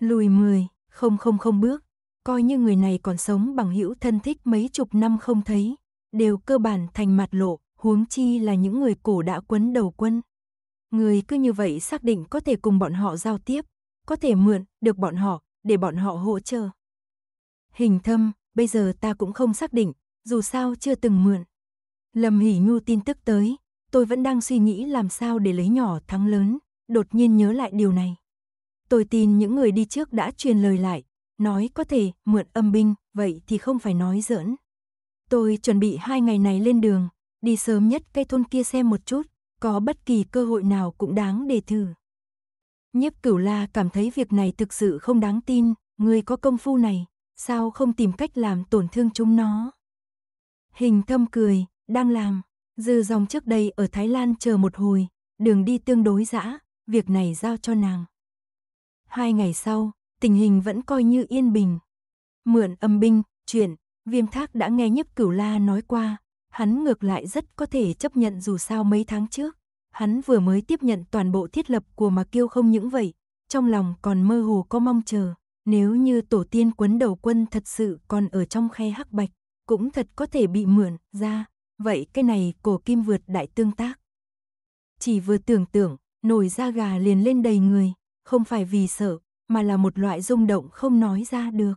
Speaker 1: Lùi 10, không không không bước, coi như người này còn sống bằng hữu thân thích mấy chục năm không thấy, đều cơ bản thành mặt lộ, huống chi là những người cổ đã quấn đầu quân. Người cứ như vậy xác định có thể cùng bọn họ giao tiếp, có thể mượn được bọn họ để bọn họ hỗ trợ. Hình thâm, bây giờ ta cũng không xác định, dù sao chưa từng mượn. Lâm Hỷ Nhu tin tức tới, tôi vẫn đang suy nghĩ làm sao để lấy nhỏ thắng lớn, đột nhiên nhớ lại điều này. Tôi tin những người đi trước đã truyền lời lại, nói có thể mượn âm binh, vậy thì không phải nói giỡn. Tôi chuẩn bị hai ngày này lên đường, đi sớm nhất cây thôn kia xem một chút, có bất kỳ cơ hội nào cũng đáng để thử. Nhiếp cửu la cảm thấy việc này thực sự không đáng tin, người có công phu này, sao không tìm cách làm tổn thương chúng nó. Hình thâm cười, đang làm, dư dòng trước đây ở Thái Lan chờ một hồi, đường đi tương đối dã, việc này giao cho nàng. Hai ngày sau, tình hình vẫn coi như yên bình. Mượn âm binh, chuyện, viêm thác đã nghe nhấp cửu la nói qua. Hắn ngược lại rất có thể chấp nhận dù sao mấy tháng trước. Hắn vừa mới tiếp nhận toàn bộ thiết lập của mà kiêu không những vậy. Trong lòng còn mơ hồ có mong chờ. Nếu như tổ tiên quấn đầu quân thật sự còn ở trong khe hắc bạch, cũng thật có thể bị mượn ra. Vậy cái này cổ kim vượt đại tương tác. Chỉ vừa tưởng tượng, nổi da gà liền lên đầy người không phải vì sợ, mà là một loại rung động không nói ra được.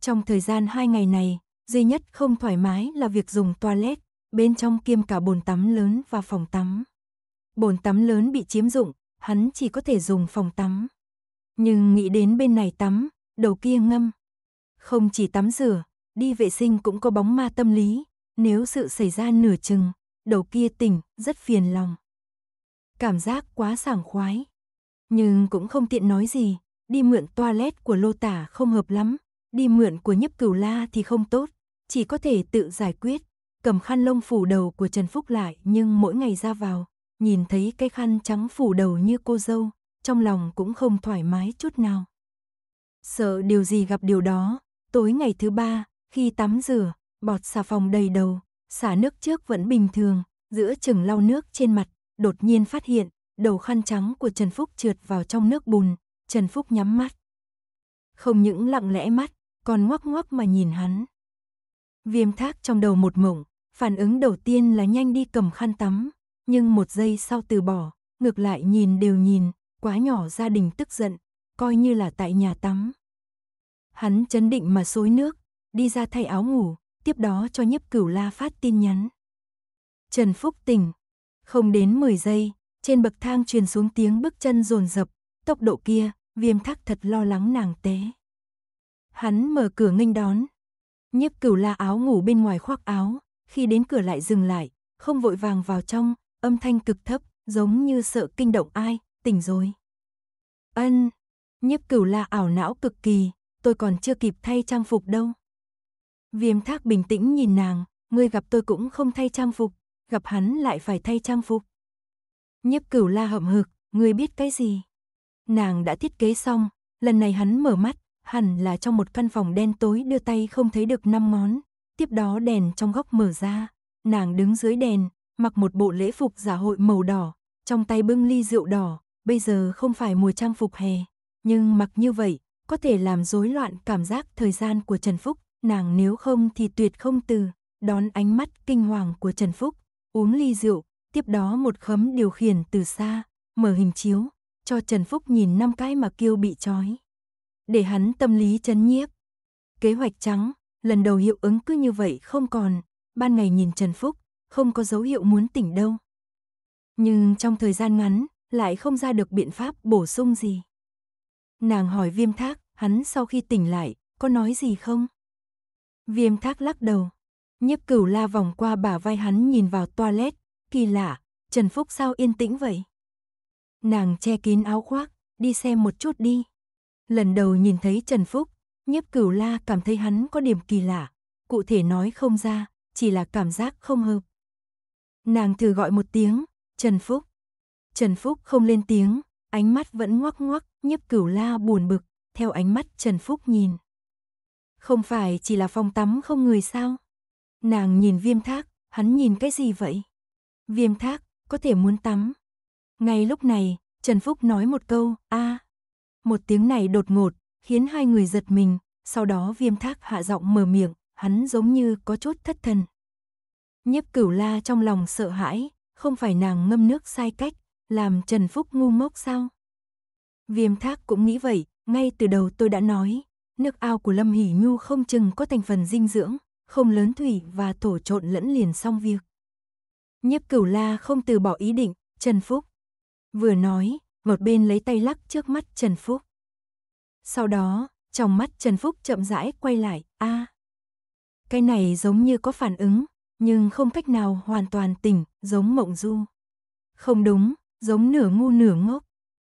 Speaker 1: Trong thời gian hai ngày này, duy nhất không thoải mái là việc dùng toilet, bên trong kiêm cả bồn tắm lớn và phòng tắm. Bồn tắm lớn bị chiếm dụng, hắn chỉ có thể dùng phòng tắm. Nhưng nghĩ đến bên này tắm, đầu kia ngâm. Không chỉ tắm rửa, đi vệ sinh cũng có bóng ma tâm lý, nếu sự xảy ra nửa chừng, đầu kia tỉnh, rất phiền lòng. Cảm giác quá sảng khoái, nhưng cũng không tiện nói gì, đi mượn toilet của lô tả không hợp lắm, đi mượn của nhấp cửu la thì không tốt, chỉ có thể tự giải quyết. Cầm khăn lông phủ đầu của Trần Phúc lại nhưng mỗi ngày ra vào, nhìn thấy cái khăn trắng phủ đầu như cô dâu, trong lòng cũng không thoải mái chút nào. Sợ điều gì gặp điều đó, tối ngày thứ ba, khi tắm rửa, bọt xà phòng đầy đầu, xả nước trước vẫn bình thường, giữa chừng lau nước trên mặt, đột nhiên phát hiện, đầu khăn trắng của Trần Phúc trượt vào trong nước bùn, Trần Phúc nhắm mắt. Không những lặng lẽ mắt, còn ngoắc ngoắc mà nhìn hắn. Viêm thác trong đầu một mộng, phản ứng đầu tiên là nhanh đi cầm khăn tắm, nhưng một giây sau từ bỏ, ngược lại nhìn đều nhìn, quá nhỏ gia đình tức giận, coi như là tại nhà tắm. Hắn chấn định mà xối nước, đi ra thay áo ngủ, tiếp đó cho nhấp cửu la phát tin nhắn. Trần Phúc tỉnh, không đến 10 giây, trên bậc thang truyền xuống tiếng bước chân rồn rập, tốc độ kia, viêm thắc thật lo lắng nàng tế. Hắn mở cửa nghênh đón. Nhiếp cửu la áo ngủ bên ngoài khoác áo, khi đến cửa lại dừng lại, không vội vàng vào trong, âm thanh cực thấp, giống như sợ kinh động ai, tỉnh rồi. Ân, nhiếp cửu la ảo não cực kỳ, tôi còn chưa kịp thay trang phục đâu. Viêm thác bình tĩnh nhìn nàng, ngươi gặp tôi cũng không thay trang phục, gặp hắn lại phải thay trang phục. Nhiếp cửu la hậm hực, ngươi biết cái gì? Nàng đã thiết kế xong, lần này hắn mở mắt, hẳn là trong một căn phòng đen tối đưa tay không thấy được năm món Tiếp đó đèn trong góc mở ra, nàng đứng dưới đèn, mặc một bộ lễ phục giả hội màu đỏ, trong tay bưng ly rượu đỏ, bây giờ không phải mùa trang phục hè, nhưng mặc như vậy, có thể làm rối loạn cảm giác thời gian của Trần Phúc, nàng nếu không thì tuyệt không từ, đón ánh mắt kinh hoàng của Trần Phúc, uống ly rượu, tiếp đó một khấm điều khiển từ xa, mở hình chiếu, cho Trần Phúc nhìn năm cái mà Kiêu bị trói. Để hắn tâm lý chấn nhiếp. Kế hoạch trắng, lần đầu hiệu ứng cứ như vậy không còn, ban ngày nhìn Trần Phúc, không có dấu hiệu muốn tỉnh đâu. Nhưng trong thời gian ngắn, lại không ra được biện pháp bổ sung gì. Nàng hỏi viêm thác, hắn sau khi tỉnh lại, có nói gì không? Viêm thác lắc đầu. Nhiếp cửu la vòng qua bả vai hắn nhìn vào toilet, kỳ lạ, Trần Phúc sao yên tĩnh vậy? Nàng che kín áo khoác, đi xem một chút đi. Lần đầu nhìn thấy Trần Phúc, nhiếp cửu la cảm thấy hắn có điểm kỳ lạ, cụ thể nói không ra, chỉ là cảm giác không hợp. Nàng thử gọi một tiếng, Trần Phúc. Trần Phúc không lên tiếng, ánh mắt vẫn ngoắc ngoắc, nhiếp cửu la buồn bực, theo ánh mắt Trần Phúc nhìn. Không phải chỉ là phòng tắm không người sao? Nàng nhìn viêm thác, hắn nhìn cái gì vậy? Viêm thác, có thể muốn tắm. Ngay lúc này, Trần Phúc nói một câu, a à. Một tiếng này đột ngột, khiến hai người giật mình, sau đó viêm thác hạ giọng mở miệng, hắn giống như có chút thất thần. Nhiếp cửu la trong lòng sợ hãi, không phải nàng ngâm nước sai cách, làm Trần Phúc ngu mốc sao? Viêm thác cũng nghĩ vậy, ngay từ đầu tôi đã nói, nước ao của Lâm Hỷ Nhu không chừng có thành phần dinh dưỡng, không lớn thủy và thổ trộn lẫn liền xong việc. Nhiếp cửu la không từ bỏ ý định, Trần Phúc. Vừa nói, một bên lấy tay lắc trước mắt Trần Phúc. Sau đó, trong mắt Trần Phúc chậm rãi quay lại, a Cái này giống như có phản ứng, nhưng không cách nào hoàn toàn tỉnh, giống mộng du. Không đúng, giống nửa ngu nửa ngốc.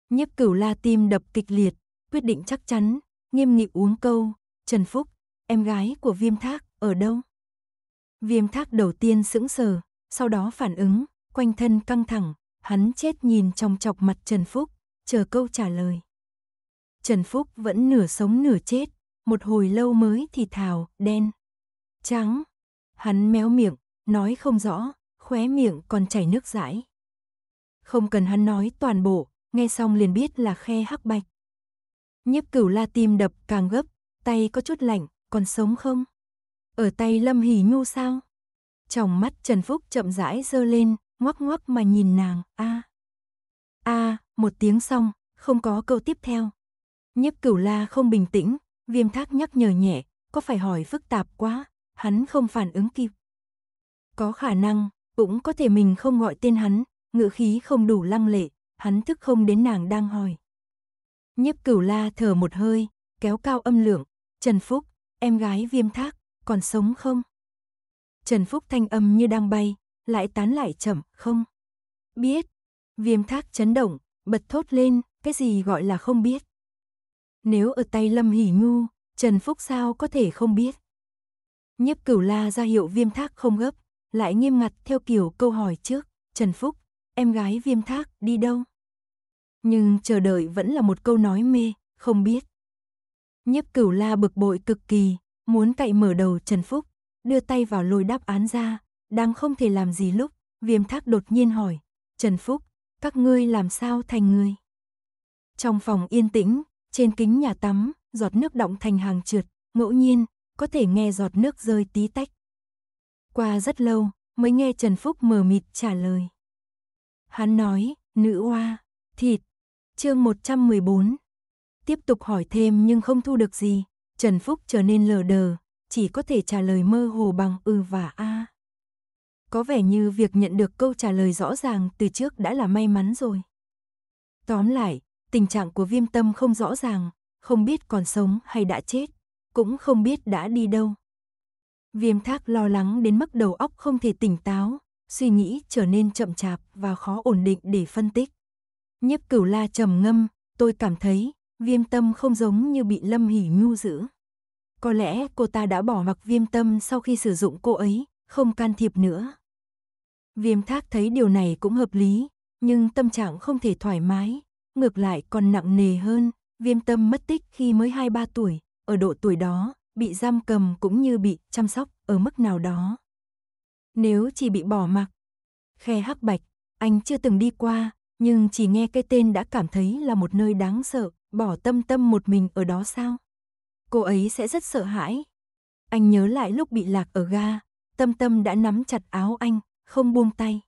Speaker 1: Nhiếp cửu la tim đập kịch liệt, quyết định chắc chắn, nghiêm nghị uống câu, Trần Phúc, em gái của viêm thác, ở đâu? Viêm thác đầu tiên sững sờ, sau đó phản ứng, quanh thân căng thẳng, hắn chết nhìn trong chọc mặt Trần Phúc, chờ câu trả lời. Trần Phúc vẫn nửa sống nửa chết, một hồi lâu mới thì thào, đen, trắng. Hắn méo miệng, nói không rõ, khóe miệng còn chảy nước dãi. Không cần hắn nói toàn bộ, nghe xong liền biết là khe hắc bạch. Nhiếp cửu la tim đập càng gấp, tay có chút lạnh, còn sống không? Ở tay Lâm Hỷ Nhu sao? Trong mắt Trần Phúc chậm rãi dơ lên, ngoắc ngoắc mà nhìn nàng, a a một tiếng xong, không có câu tiếp theo. Nhiếp cửu la không bình tĩnh, viêm thác nhắc nhở nhẹ, có phải hỏi phức tạp quá, hắn không phản ứng kịp. Có khả năng, cũng có thể mình không gọi tên hắn, ngữ khí không đủ lăng lệ, hắn thức không đến nàng đang hỏi. Nhiếp cửu la thở một hơi, kéo cao âm lượng, Trần Phúc, em gái viêm thác, còn sống không? Trần Phúc thanh âm như đang bay, lại tán lại chậm, không? Biết. Viêm thác chấn động, bật thốt lên, cái gì gọi là không biết. Nếu ở tay Lâm Hỷ Nhu, Trần Phúc sao có thể không biết. Nhiếp cửu la ra hiệu viêm thác không gấp, lại nghiêm ngặt theo kiểu câu hỏi trước. Trần Phúc, em gái viêm thác đi đâu? Nhưng chờ đợi vẫn là một câu nói mê, không biết. Nhiếp cửu la bực bội cực kỳ, muốn cậy mở đầu Trần Phúc, đưa tay vào lôi đáp án ra, đang không thể làm gì lúc, viêm thác đột nhiên hỏi, Trần Phúc, các ngươi làm sao thành người? Trong phòng yên tĩnh, trên kính nhà tắm, giọt nước động thành hàng trượt, ngẫu nhiên, có thể nghe giọt nước rơi tí tách. Qua rất lâu, mới nghe Trần Phúc mờ mịt trả lời. Hắn nói, nữ hoa, thịt, chương 114. Tiếp tục hỏi thêm nhưng không thu được gì, Trần Phúc trở nên lờ đờ, chỉ có thể trả lời mơ hồ bằng ư ừ và a. Có vẻ như việc nhận được câu trả lời rõ ràng từ trước đã là may mắn rồi. Tóm lại, tình trạng của viêm tâm không rõ ràng, không biết còn sống hay đã chết, cũng không biết đã đi đâu. Viêm thác lo lắng đến mức đầu óc không thể tỉnh táo, suy nghĩ trở nên chậm chạp và khó ổn định để phân tích. nhấp cửu la trầm ngâm, tôi cảm thấy viêm tâm không giống như bị lâm hỉ nhu giữ. Có lẽ cô ta đã bỏ mặc viêm tâm sau khi sử dụng cô ấy, không can thiệp nữa. Viêm thác thấy điều này cũng hợp lý, nhưng tâm trạng không thể thoải mái, ngược lại còn nặng nề hơn, viêm tâm mất tích khi mới 2-3 tuổi, ở độ tuổi đó, bị giam cầm cũng như bị chăm sóc ở mức nào đó. Nếu chỉ bị bỏ mặc, khe hắc bạch, anh chưa từng đi qua, nhưng chỉ nghe cái tên đã cảm thấy là một nơi đáng sợ, bỏ tâm tâm một mình ở đó sao? cô ấy sẽ rất sợ hãi. Anh nhớ lại lúc bị lạc ở ga, Tâm Tâm đã nắm chặt áo anh, không buông tay.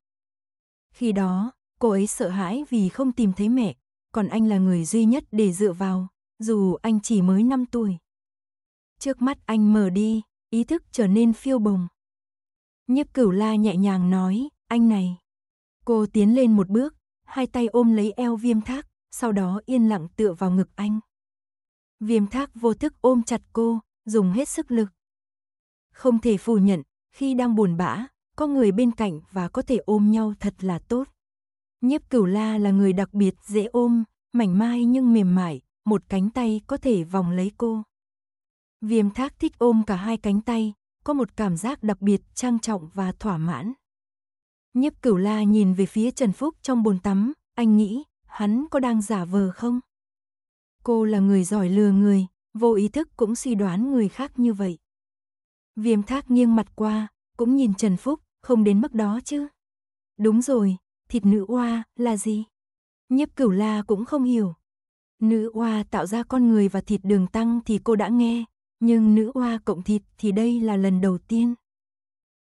Speaker 1: Khi đó, cô ấy sợ hãi vì không tìm thấy mẹ, còn anh là người duy nhất để dựa vào, dù anh chỉ mới 5 tuổi. Trước mắt anh mở đi, ý thức trở nên phiêu bồng. Nhiếp cửu la nhẹ nhàng nói, anh này. Cô tiến lên một bước, hai tay ôm lấy eo viêm thác, sau đó yên lặng tựa vào ngực anh. Viêm thác vô thức ôm chặt cô, dùng hết sức lực. Không thể phủ nhận, khi đang buồn bã, có người bên cạnh và có thể ôm nhau thật là tốt. Nhiếp cửu la là người đặc biệt dễ ôm, mảnh mai nhưng mềm mại, một cánh tay có thể vòng lấy cô. Viêm thác thích ôm cả hai cánh tay, có một cảm giác đặc biệt trang trọng và thỏa mãn. Nhiếp cửu la nhìn về phía Trần Phúc trong bồn tắm, anh nghĩ, hắn có đang giả vờ không? Cô là người giỏi lừa người, vô ý thức cũng suy đoán người khác như vậy. Viêm thác nghiêng mặt qua, cũng nhìn Trần Phúc, không đến mức đó chứ. Đúng rồi, thịt nữ oa là gì? Nhiếp cửu la cũng không hiểu. Nữ oa tạo ra con người và thịt đường tăng thì cô đã nghe, nhưng nữ oa cộng thịt thì đây là lần đầu tiên.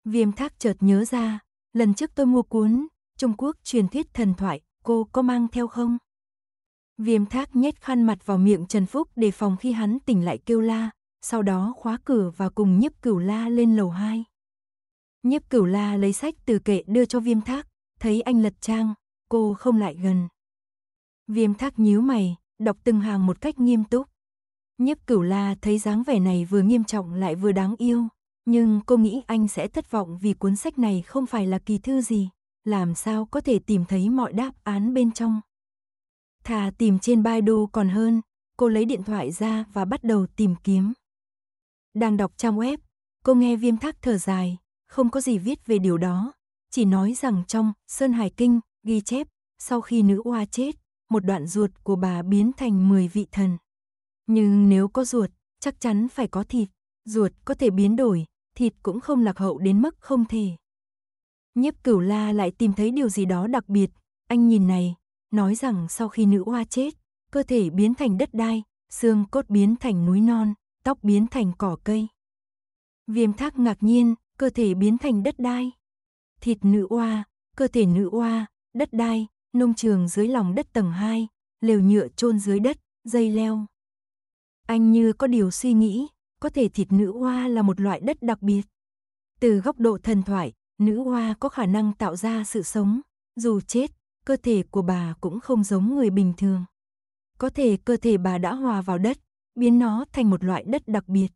Speaker 1: Viêm thác chợt nhớ ra, lần trước tôi mua cuốn Trung Quốc truyền thuyết thần thoại, cô có mang theo không? Viêm thác nhét khăn mặt vào miệng Trần Phúc để phòng khi hắn tỉnh lại kêu la, sau đó khóa cửa và cùng nhiếp cửu la lên lầu 2. Nhiếp cửu la lấy sách từ kệ đưa cho viêm thác, thấy anh lật trang, cô không lại gần. Viêm thác nhíu mày, đọc từng hàng một cách nghiêm túc. Nhiếp cửu la thấy dáng vẻ này vừa nghiêm trọng lại vừa đáng yêu, nhưng cô nghĩ anh sẽ thất vọng vì cuốn sách này không phải là kỳ thư gì, làm sao có thể tìm thấy mọi đáp án bên trong. Thà tìm trên Baidu còn hơn, cô lấy điện thoại ra và bắt đầu tìm kiếm. Đang đọc trang web, cô nghe viêm thác thở dài, không có gì viết về điều đó, chỉ nói rằng trong Sơn Hải Kinh ghi chép, sau khi nữ oa chết, một đoạn ruột của bà biến thành 10 vị thần. Nhưng nếu có ruột, chắc chắn phải có thịt, ruột có thể biến đổi, thịt cũng không lạc hậu đến mức không thể. Nhiếp Cửu La lại tìm thấy điều gì đó đặc biệt, anh nhìn này, nói rằng sau khi nữ oa chết, cơ thể biến thành đất đai, xương cốt biến thành núi non, tóc biến thành cỏ cây. Viêm thác ngạc nhiên, cơ thể biến thành đất đai. Thịt nữ oa, cơ thể nữ oa, đất đai, nông trường dưới lòng đất tầng 2, lều nhựa chôn dưới đất, dây leo. Anh như có điều suy nghĩ, có thể thịt nữ oa là một loại đất đặc biệt. Từ góc độ thần thoại, nữ oa có khả năng tạo ra sự sống, dù chết cơ thể của bà cũng không giống người bình thường. Có thể cơ thể bà đã hòa vào đất, biến nó thành một loại đất đặc biệt.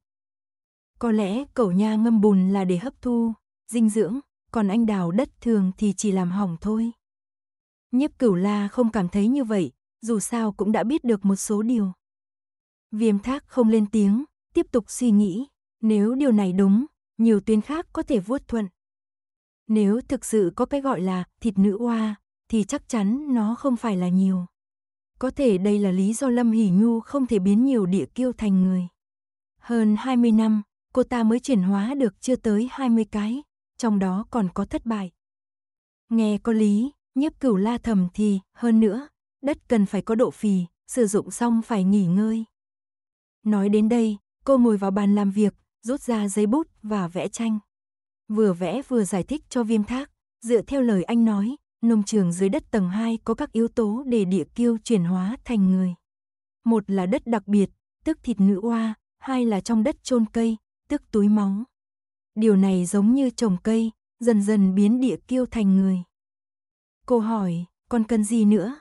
Speaker 1: Có lẽ cẩu nha ngâm bùn là để hấp thu, dinh dưỡng, còn anh đào đất thường thì chỉ làm hỏng thôi. Nhiếp cửu la không cảm thấy như vậy, dù sao cũng đã biết được một số điều. Viêm thác không lên tiếng, tiếp tục suy nghĩ, nếu điều này đúng, nhiều tuyến khác có thể vuốt thuận. Nếu thực sự có cái gọi là thịt nữ oa, thì chắc chắn nó không phải là nhiều. Có thể đây là lý do Lâm Hỷ Nhu không thể biến nhiều địa kiêu thành người. Hơn 20 năm, cô ta mới chuyển hóa được chưa tới 20 cái, trong đó còn có thất bại. Nghe có lý, nhiếp cửu la thầm thì, hơn nữa, đất cần phải có độ phì, sử dụng xong phải nghỉ ngơi. Nói đến đây, cô ngồi vào bàn làm việc, rút ra giấy bút và vẽ tranh. Vừa vẽ vừa giải thích cho viêm thác, dựa theo lời anh nói, nông trường dưới đất tầng 2 có các yếu tố để địa kiêu chuyển hóa thành người. Một là đất đặc biệt, tức thịt nữ oa, hai là trong đất chôn cây, tức túi máu. Điều này giống như trồng cây, dần dần biến địa kiêu thành người. Cô hỏi, còn cần gì nữa?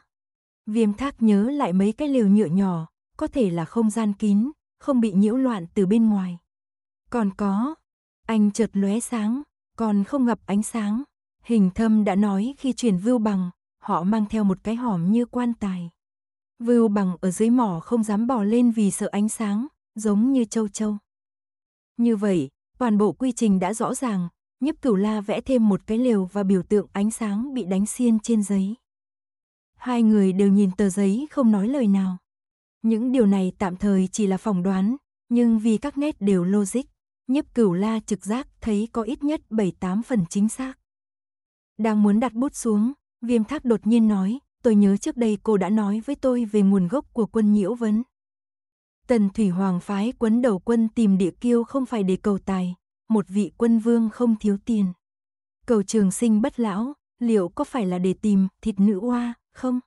Speaker 1: Viêm thác nhớ lại mấy cái lều nhựa nhỏ, có thể là không gian kín, không bị nhiễu loạn từ bên ngoài. Còn có, anh chợt lóe sáng, còn không gặp ánh sáng. Hình thâm đã nói khi chuyển Vưu Bằng, họ mang theo một cái hòm như quan tài. Vưu Bằng ở dưới mỏ không dám bỏ lên vì sợ ánh sáng, giống như châu châu. Như vậy, toàn bộ quy trình đã rõ ràng, Nhấp cửu la vẽ thêm một cái lều và biểu tượng ánh sáng bị đánh xiên trên giấy. Hai người đều nhìn tờ giấy không nói lời nào. Những điều này tạm thời chỉ là phỏng đoán, nhưng vì các nét đều logic, Nhấp cửu la trực giác thấy có ít nhất 7-8 phần chính xác. Đang muốn đặt bút xuống, viêm thác đột nhiên nói, tôi nhớ trước đây cô đã nói với tôi về nguồn gốc của quân nhiễu vấn. Tần Thủy Hoàng phái quấn đầu quân tìm địa kiêu không phải để cầu tài, một vị quân vương không thiếu tiền. Cầu trường sinh bất lão, liệu có phải là để tìm thịt nữ oa không?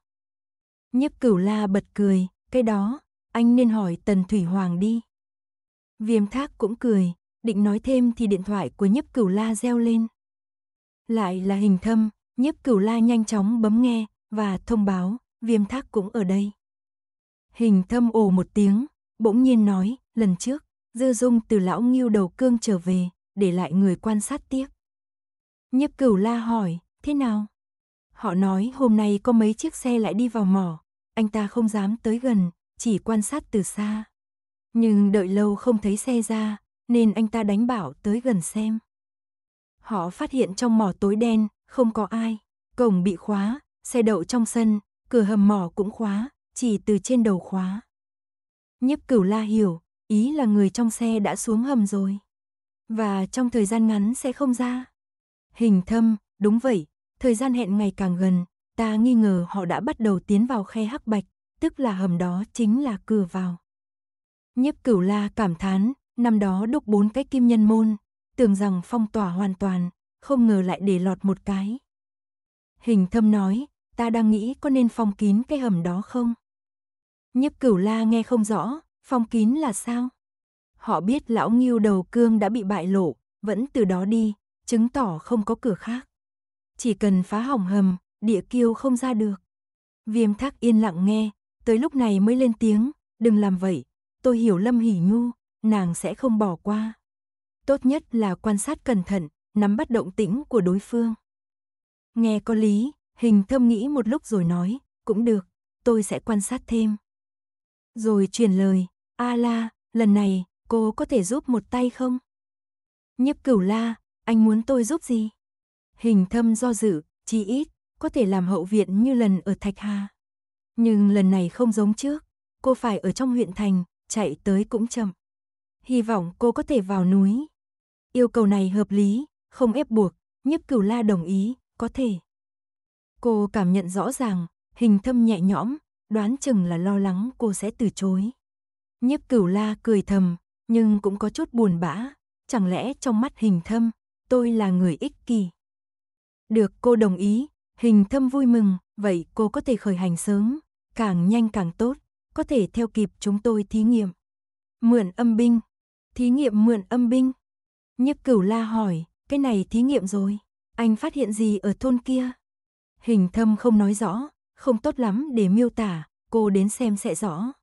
Speaker 1: Nhấp cửu la bật cười, cái đó, anh nên hỏi Tần Thủy Hoàng đi. Viêm thác cũng cười, định nói thêm thì điện thoại của nhấp cửu la reo lên. Lại là hình thâm, nhiếp cửu la nhanh chóng bấm nghe và thông báo viêm thác cũng ở đây. Hình thâm ồ một tiếng, bỗng nhiên nói, lần trước, dư dung từ lão nghiêu đầu cương trở về, để lại người quan sát tiếp. Nhiếp cửu la hỏi, thế nào? Họ nói hôm nay có mấy chiếc xe lại đi vào mỏ, anh ta không dám tới gần, chỉ quan sát từ xa. Nhưng đợi lâu không thấy xe ra, nên anh ta đánh bảo tới gần xem. Họ phát hiện trong mỏ tối đen, không có ai. Cổng bị khóa, xe đậu trong sân, cửa hầm mỏ cũng khóa, chỉ từ trên đầu khóa. Nhiếp cửu la hiểu, ý là người trong xe đã xuống hầm rồi. Và trong thời gian ngắn sẽ không ra. Hình thâm, đúng vậy, thời gian hẹn ngày càng gần, ta nghi ngờ họ đã bắt đầu tiến vào khe hắc bạch, tức là hầm đó chính là cửa vào. Nhiếp cửu la cảm thán, năm đó đúc bốn cái kim nhân môn, tưởng rằng phong tỏa hoàn toàn, không ngờ lại để lọt một cái. Hình thâm nói, ta đang nghĩ có nên phong kín cái hầm đó không? Nhấp cửu la nghe không rõ, phong kín là sao? Họ biết lão nghiêu đầu cương đã bị bại lộ, vẫn từ đó đi, chứng tỏ không có cửa khác. Chỉ cần phá hỏng hầm, địa kiêu không ra được. Viêm thác yên lặng nghe, tới lúc này mới lên tiếng, đừng làm vậy, tôi hiểu Lâm hỉ Nhu, nàng sẽ không bỏ qua tốt nhất là quan sát cẩn thận, nắm bắt động tĩnh của đối phương. Nghe có lý, hình thâm nghĩ một lúc rồi nói, cũng được, tôi sẽ quan sát thêm. Rồi truyền lời, A la, lần này, cô có thể giúp một tay không? Nhấp cửu la, anh muốn tôi giúp gì? Hình thâm do dự, chi ít, có thể làm hậu viện như lần ở Thạch Hà. Nhưng lần này không giống trước, cô phải ở trong huyện thành, chạy tới cũng chậm. Hy vọng cô có thể vào núi, Yêu cầu này hợp lý, không ép buộc, nhiếp cửu la đồng ý, có thể. Cô cảm nhận rõ ràng, hình thâm nhẹ nhõm, đoán chừng là lo lắng cô sẽ từ chối. Nhiếp cửu la cười thầm, nhưng cũng có chút buồn bã, chẳng lẽ trong mắt hình thâm, tôi là người ích kỷ. Được cô đồng ý, hình thâm vui mừng, vậy cô có thể khởi hành sớm, càng nhanh càng tốt, có thể theo kịp chúng tôi thí nghiệm. Mượn âm binh, thí nghiệm mượn âm binh. Nhức cửu la hỏi, cái này thí nghiệm rồi, anh phát hiện gì ở thôn kia? Hình thâm không nói rõ, không tốt lắm để miêu tả, cô đến xem sẽ rõ.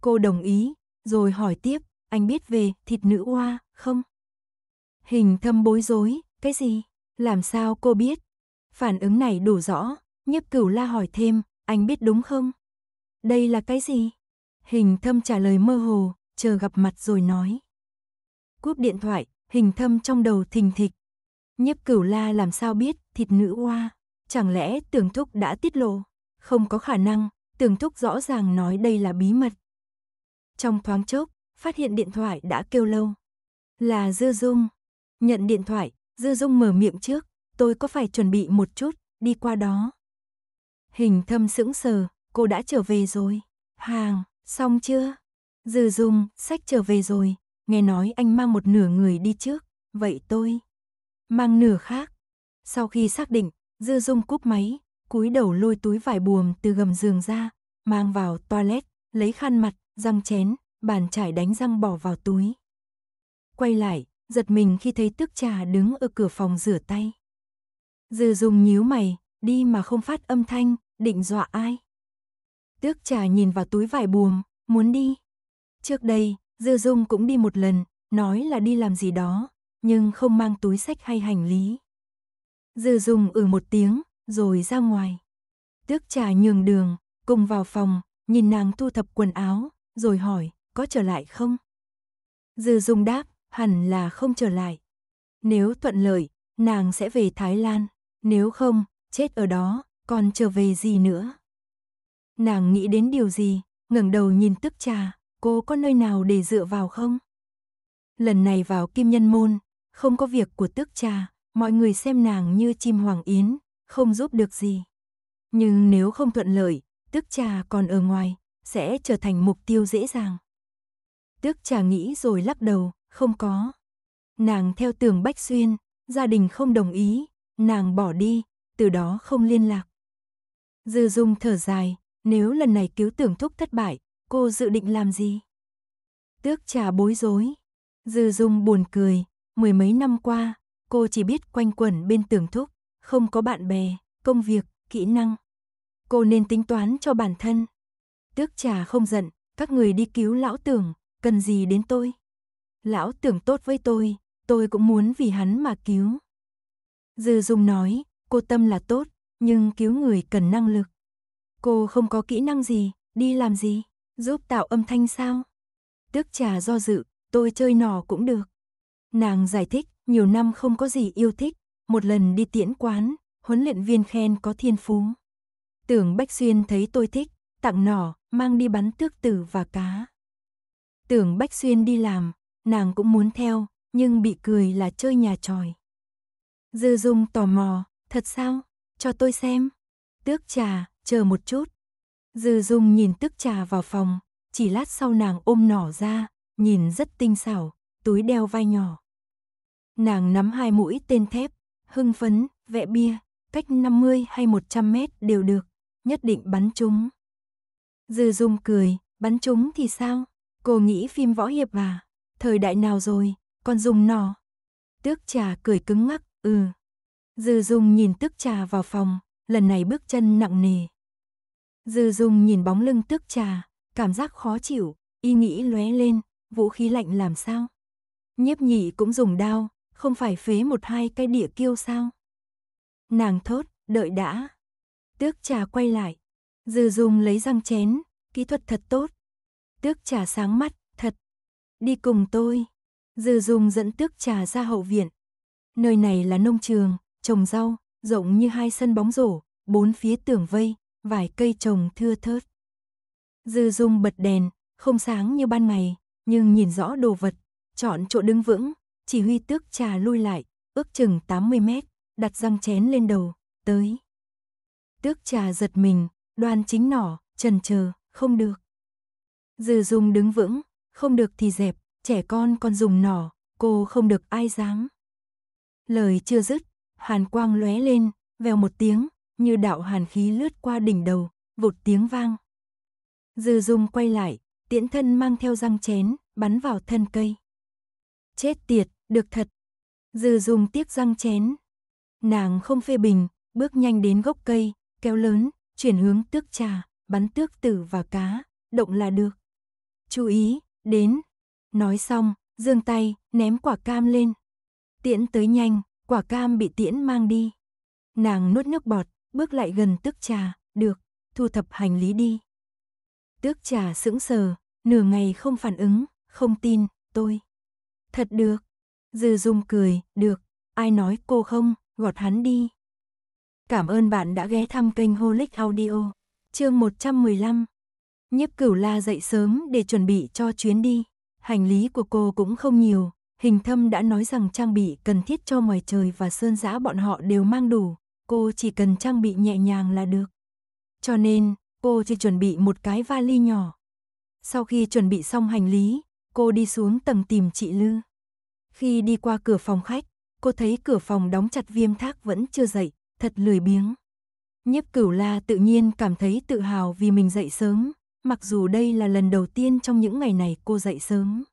Speaker 1: Cô đồng ý, rồi hỏi tiếp, anh biết về thịt nữ oa không? Hình thâm bối rối, cái gì? Làm sao cô biết? Phản ứng này đủ rõ, nhiếp cửu la hỏi thêm, anh biết đúng không? Đây là cái gì? Hình thâm trả lời mơ hồ, chờ gặp mặt rồi nói. Cúp điện thoại, hình thâm trong đầu thình thịch. Nhiếp cửu la làm sao biết thịt nữ oa, chẳng lẽ tường thúc đã tiết lộ, không có khả năng, tường thúc rõ ràng nói đây là bí mật. Trong thoáng chốc, phát hiện điện thoại đã kêu lâu. Là Dư Dung. Nhận điện thoại, Dư Dung mở miệng trước, tôi có phải chuẩn bị một chút, đi qua đó. Hình thâm sững sờ, cô đã trở về rồi. Hàng, xong chưa? Dư Dung, sách trở về rồi, nghe nói anh mang một nửa người đi trước, vậy tôi mang nửa khác. Sau khi xác định, Dư Dung cúp máy, cúi đầu lôi túi vải buồm từ gầm giường ra, mang vào toilet, lấy khăn mặt, răng chén, bàn chải đánh răng bỏ vào túi. Quay lại, giật mình khi thấy Tước Trà đứng ở cửa phòng rửa tay. Dư Dung nhíu mày, đi mà không phát âm thanh, định dọa ai? Tước Trà nhìn vào túi vải buồm, muốn đi. Trước đây, Dư Dung cũng đi một lần, nói là đi làm gì đó, nhưng không mang túi sách hay hành lý. Dư Dung ừ một tiếng, rồi ra ngoài. Tước trà nhường đường, cùng vào phòng, nhìn nàng thu thập quần áo, rồi hỏi, có trở lại không? Dư Dung đáp, hẳn là không trở lại. Nếu thuận lợi, nàng sẽ về Thái Lan, nếu không, chết ở đó, còn trở về gì nữa? Nàng nghĩ đến điều gì, ngẩng đầu nhìn tức trà, cô có nơi nào để dựa vào không? Lần này vào Kim Nhân Môn, không có việc của tước cha, mọi người xem nàng như chim hoàng yến, không giúp được gì. Nhưng nếu không thuận lợi, tước cha còn ở ngoài, sẽ trở thành mục tiêu dễ dàng. Tước cha nghĩ rồi lắc đầu, không có. Nàng theo tường Bách Xuyên, gia đình không đồng ý, nàng bỏ đi, từ đó không liên lạc. Dư dung thở dài, nếu lần này cứu tưởng thúc thất bại, Cô dự định làm gì? Tước trà bối rối. Dư Dung buồn cười, mười mấy năm qua, cô chỉ biết quanh quẩn bên tưởng thúc, không có bạn bè, công việc, kỹ năng. Cô nên tính toán cho bản thân. Tước trà không giận, các người đi cứu lão tưởng, cần gì đến tôi? Lão tưởng tốt với tôi, tôi cũng muốn vì hắn mà cứu. Dư Dung nói, cô tâm là tốt, nhưng cứu người cần năng lực. Cô không có kỹ năng gì, đi làm gì? Giúp tạo âm thanh sao? Tước trà do dự, tôi chơi nò cũng được. Nàng giải thích, nhiều năm không có gì yêu thích, một lần đi tiễn quán, huấn luyện viên khen có thiên phú. Tưởng Bách Xuyên thấy tôi thích, tặng nỏ, mang đi bắn tước tử và cá. Tưởng Bách Xuyên đi làm, nàng cũng muốn theo, nhưng bị cười là chơi nhà tròi. Dư Dung tò mò, thật sao? Cho tôi xem. Tước trà, chờ một chút, Dư Dung nhìn tức trà vào phòng, chỉ lát sau nàng ôm nỏ ra, nhìn rất tinh xảo, túi đeo vai nhỏ. Nàng nắm hai mũi tên thép, hưng phấn, vẽ bia, cách 50 hay 100 mét đều được, nhất định bắn chúng. Dư Dung cười, bắn chúng thì sao? Cô nghĩ phim võ hiệp à? Thời đại nào rồi, còn dùng nỏ. Tước trà cười cứng ngắc, ừ. Dư Dung nhìn tước trà vào phòng, lần này bước chân nặng nề, Dư Dung nhìn bóng lưng tước trà, cảm giác khó chịu, y nghĩ lóe lên, vũ khí lạnh làm sao? Nhiếp nhị cũng dùng đao, không phải phế một hai cái địa kiêu sao? Nàng thốt, đợi đã. Tước trà quay lại. Dư Dung lấy răng chén, kỹ thuật thật tốt. Tước trà sáng mắt, thật. Đi cùng tôi. Dư Dung dẫn tước trà ra hậu viện. Nơi này là nông trường, trồng rau, rộng như hai sân bóng rổ, bốn phía tường vây, vài cây trồng thưa thớt. Dư dung bật đèn, không sáng như ban ngày, nhưng nhìn rõ đồ vật, chọn chỗ đứng vững, chỉ huy tước trà lui lại, ước chừng 80 mét, đặt răng chén lên đầu, tới. Tước trà giật mình, đoan chính nỏ, trần chờ không được. Dư dung đứng vững, không được thì dẹp, trẻ con còn dùng nỏ, cô không được ai dám. Lời chưa dứt, hàn quang lóe lên, vèo một tiếng, như đạo hàn khí lướt qua đỉnh đầu, vụt tiếng vang. Dư dung quay lại, tiễn thân mang theo răng chén, bắn vào thân cây. Chết tiệt, được thật. Dư dung tiếc răng chén. Nàng không phê bình, bước nhanh đến gốc cây, kéo lớn, chuyển hướng tước trà, bắn tước tử và cá, động là được. Chú ý, đến. Nói xong, dương tay, ném quả cam lên. Tiễn tới nhanh, quả cam bị tiễn mang đi. Nàng nuốt nước bọt, bước lại gần tước trà, được, thu thập hành lý đi. Tước trà sững sờ, nửa ngày không phản ứng, không tin, tôi. Thật được. Dư dung cười, được, ai nói cô không, gọt hắn đi. Cảm ơn bạn đã ghé thăm kênh Holic Audio, chương 115. Nhiếp cửu la dậy sớm để chuẩn bị cho chuyến đi. Hành lý của cô cũng không nhiều, hình thâm đã nói rằng trang bị cần thiết cho ngoài trời và sơn giã bọn họ đều mang đủ cô chỉ cần trang bị nhẹ nhàng là được. Cho nên, cô chỉ chuẩn bị một cái vali nhỏ. Sau khi chuẩn bị xong hành lý, cô đi xuống tầng tìm chị Lư. Khi đi qua cửa phòng khách, cô thấy cửa phòng đóng chặt viêm thác vẫn chưa dậy, thật lười biếng. Nhiếp cửu la tự nhiên cảm thấy tự hào vì mình dậy sớm, mặc dù đây là lần đầu tiên trong những ngày này cô dậy sớm.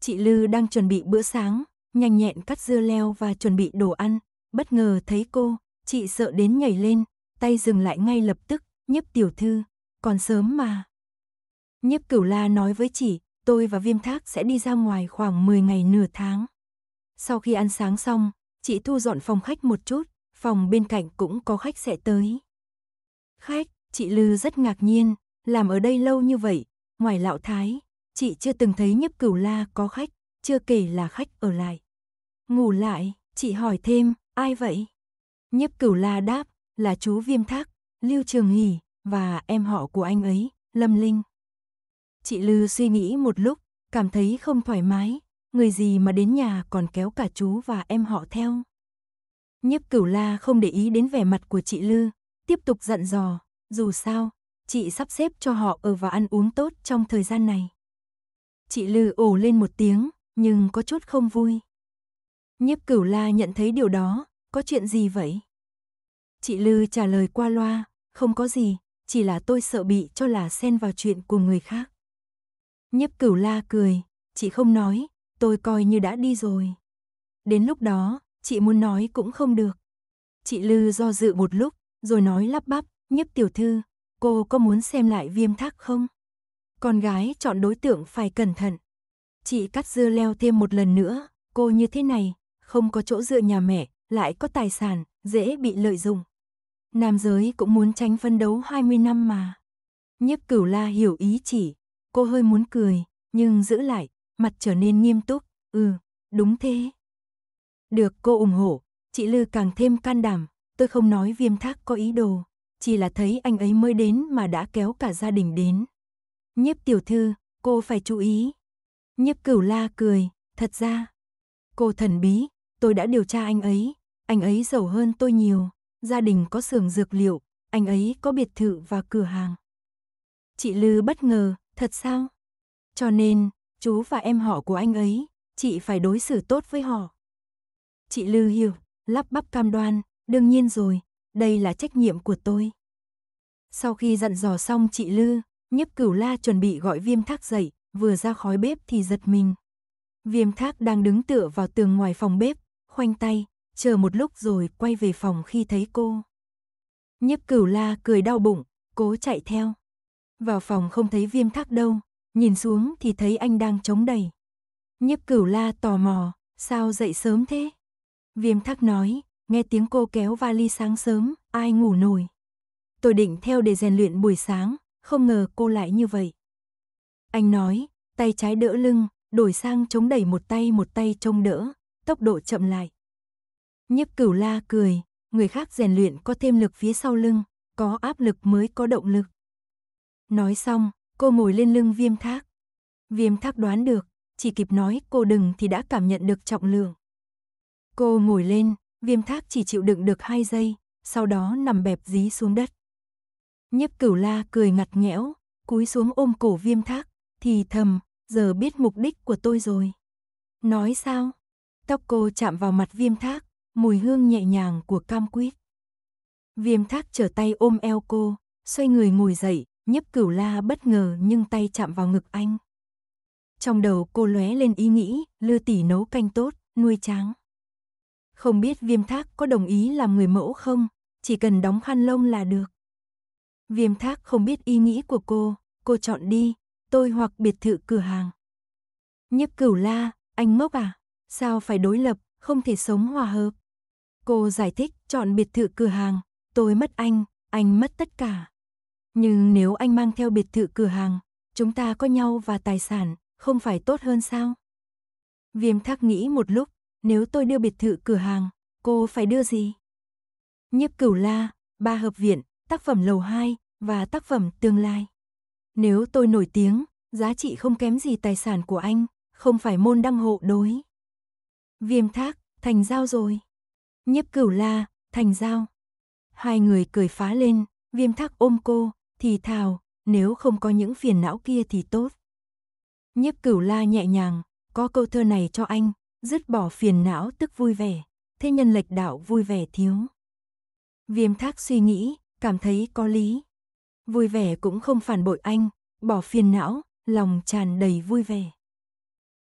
Speaker 1: Chị Lư đang chuẩn bị bữa sáng, nhanh nhẹn cắt dưa leo và chuẩn bị đồ ăn, bất ngờ thấy cô, chị sợ đến nhảy lên, tay dừng lại ngay lập tức, nhiếp tiểu thư, còn sớm mà. Nhiếp cửu la nói với chị, tôi và viêm thác sẽ đi ra ngoài khoảng 10 ngày nửa tháng. Sau khi ăn sáng xong, chị thu dọn phòng khách một chút, phòng bên cạnh cũng có khách sẽ tới. Khách, chị Lư rất ngạc nhiên, làm ở đây lâu như vậy, ngoài lão thái, chị chưa từng thấy nhiếp cửu la có khách, chưa kể là khách ở lại. Ngủ lại, chị hỏi thêm, ai vậy? Nhiếp cửu la đáp, là chú Viêm Thác, Lưu Trường Hỷ, và em họ của anh ấy, Lâm Linh. Chị Lư suy nghĩ một lúc, cảm thấy không thoải mái, người gì mà đến nhà còn kéo cả chú và em họ theo. Nhiếp cửu la không để ý đến vẻ mặt của chị Lư, tiếp tục dặn dò, dù sao, chị sắp xếp cho họ ở và ăn uống tốt trong thời gian này. Chị Lư ồ lên một tiếng, nhưng có chút không vui. Nhiếp cửu la nhận thấy điều đó, có chuyện gì vậy? Chị Lư trả lời qua loa, không có gì, chỉ là tôi sợ bị cho là xen vào chuyện của người khác. nhấp cửu la cười, chị không nói, tôi coi như đã đi rồi. Đến lúc đó, chị muốn nói cũng không được. Chị Lư do dự một lúc, rồi nói lắp bắp, nhấp tiểu thư, cô có muốn xem lại viêm thác không? Con gái chọn đối tượng phải cẩn thận. Chị cắt dưa leo thêm một lần nữa, cô như thế này, không có chỗ dựa nhà mẹ, lại có tài sản, dễ bị lợi dụng. Nam giới cũng muốn tránh phân đấu 20 năm mà. Nhiếp cửu la hiểu ý chỉ, cô hơi muốn cười, nhưng giữ lại, mặt trở nên nghiêm túc, ừ, đúng thế. Được cô ủng hộ, chị Lư càng thêm can đảm, tôi không nói viêm thác có ý đồ, chỉ là thấy anh ấy mới đến mà đã kéo cả gia đình đến. Nhiếp tiểu thư, cô phải chú ý. Nhiếp cửu la cười, thật ra, cô thần bí, tôi đã điều tra anh ấy, anh ấy giàu hơn tôi nhiều, gia đình có xưởng dược liệu, anh ấy có biệt thự và cửa hàng. Chị Lư bất ngờ, thật sao? Cho nên, chú và em họ của anh ấy, chị phải đối xử tốt với họ. Chị Lư hiểu, lắp bắp cam đoan, đương nhiên rồi, đây là trách nhiệm của tôi. Sau khi dặn dò xong chị Lư, nhấp cửu la chuẩn bị gọi viêm thác dậy, vừa ra khói bếp thì giật mình. Viêm thác đang đứng tựa vào tường ngoài phòng bếp, khoanh tay, chờ một lúc rồi quay về phòng khi thấy cô. Nhiếp cửu la cười đau bụng, cố chạy theo. Vào phòng không thấy viêm thác đâu, nhìn xuống thì thấy anh đang chống đầy. Nhiếp cửu la tò mò, sao dậy sớm thế? Viêm thác nói, nghe tiếng cô kéo vali sáng sớm, ai ngủ nổi. Tôi định theo để rèn luyện buổi sáng, không ngờ cô lại như vậy. Anh nói, tay trái đỡ lưng, đổi sang chống đẩy một tay một tay trông đỡ, tốc độ chậm lại. Nhiếp cửu la cười, người khác rèn luyện có thêm lực phía sau lưng, có áp lực mới có động lực. Nói xong, cô ngồi lên lưng viêm thác. Viêm thác đoán được, chỉ kịp nói cô đừng thì đã cảm nhận được trọng lượng. Cô ngồi lên, viêm thác chỉ chịu đựng được hai giây, sau đó nằm bẹp dí xuống đất. Nhiếp cửu la cười ngặt nghẽo, cúi xuống ôm cổ viêm thác, thì thầm, giờ biết mục đích của tôi rồi. Nói sao? Tóc cô chạm vào mặt viêm thác, mùi hương nhẹ nhàng của cam quýt. Viêm thác trở tay ôm eo cô, xoay người ngồi dậy, Nhấp cửu la bất ngờ nhưng tay chạm vào ngực anh. Trong đầu cô lóe lên ý nghĩ, lư tỷ nấu canh tốt, nuôi tráng. Không biết viêm thác có đồng ý làm người mẫu không, chỉ cần đóng khăn lông là được. Viêm thác không biết ý nghĩ của cô, cô chọn đi, tôi hoặc biệt thự cửa hàng. Nhấp cửu la, anh mốc à? sao phải đối lập, không thể sống hòa hợp. Cô giải thích, chọn biệt thự cửa hàng, tôi mất anh, anh mất tất cả. Nhưng nếu anh mang theo biệt thự cửa hàng, chúng ta có nhau và tài sản, không phải tốt hơn sao? Viêm thác nghĩ một lúc, nếu tôi đưa biệt thự cửa hàng, cô phải đưa gì? Nhiếp cửu la, ba hợp viện, tác phẩm lầu 2 và tác phẩm tương lai. Nếu tôi nổi tiếng, giá trị không kém gì tài sản của anh, không phải môn đăng hộ đối. Viêm thác, thành giao rồi. Nhiếp cửu la, thành giao. Hai người cười phá lên, viêm thác ôm cô, thì thào, nếu không có những phiền não kia thì tốt. Nhiếp cửu la nhẹ nhàng, có câu thơ này cho anh, dứt bỏ phiền não tức vui vẻ, thế nhân lệch đạo vui vẻ thiếu. Viêm thác suy nghĩ, cảm thấy có lý. Vui vẻ cũng không phản bội anh, bỏ phiền não, lòng tràn đầy vui vẻ.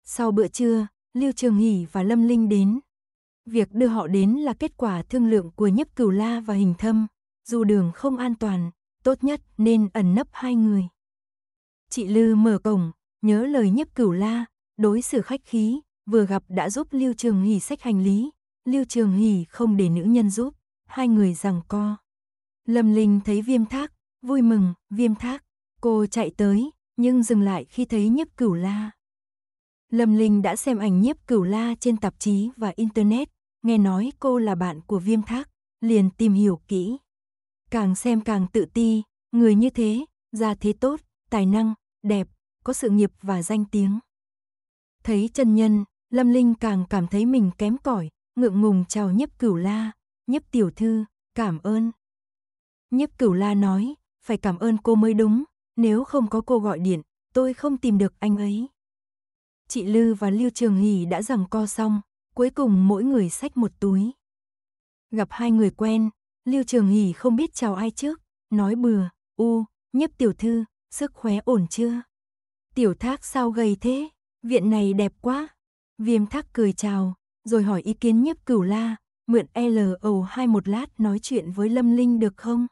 Speaker 1: Sau bữa trưa, Lưu Trường Hỷ và Lâm Linh đến. Việc đưa họ đến là kết quả thương lượng của Nhấp Cửu La và Hình Thâm. Dù đường không an toàn, tốt nhất nên ẩn nấp hai người. Chị Lư mở cổng, nhớ lời Nhấp Cửu La, đối xử khách khí, vừa gặp đã giúp Lưu Trường Hỷ xách hành lý. Lưu Trường Hỷ không để nữ nhân giúp, hai người rằng co. Lâm Linh thấy viêm thác, vui mừng, viêm thác. Cô chạy tới, nhưng dừng lại khi thấy Nhấp Cửu La. Lâm Linh đã xem ảnh nhiếp cửu la trên tạp chí và Internet, nghe nói cô là bạn của viêm thác, liền tìm hiểu kỹ. Càng xem càng tự ti, người như thế, ra thế tốt, tài năng, đẹp, có sự nghiệp và danh tiếng. Thấy chân nhân, Lâm Linh càng cảm thấy mình kém cỏi, ngượng ngùng chào nhiếp cửu la, nhiếp tiểu thư, cảm ơn. Nhiếp cửu la nói, phải cảm ơn cô mới đúng, nếu không có cô gọi điện, tôi không tìm được anh ấy chị Lư và Lưu Trường Hỷ đã rằng co xong, cuối cùng mỗi người xách một túi. Gặp hai người quen, Lưu Trường Hỷ không biết chào ai trước, nói bừa, u, nhấp tiểu thư, sức khỏe ổn chưa? Tiểu thác sao gầy thế, viện này đẹp quá. Viêm thác cười chào, rồi hỏi ý kiến nhấp cửu la, mượn LO2 một lát nói chuyện với Lâm Linh được không?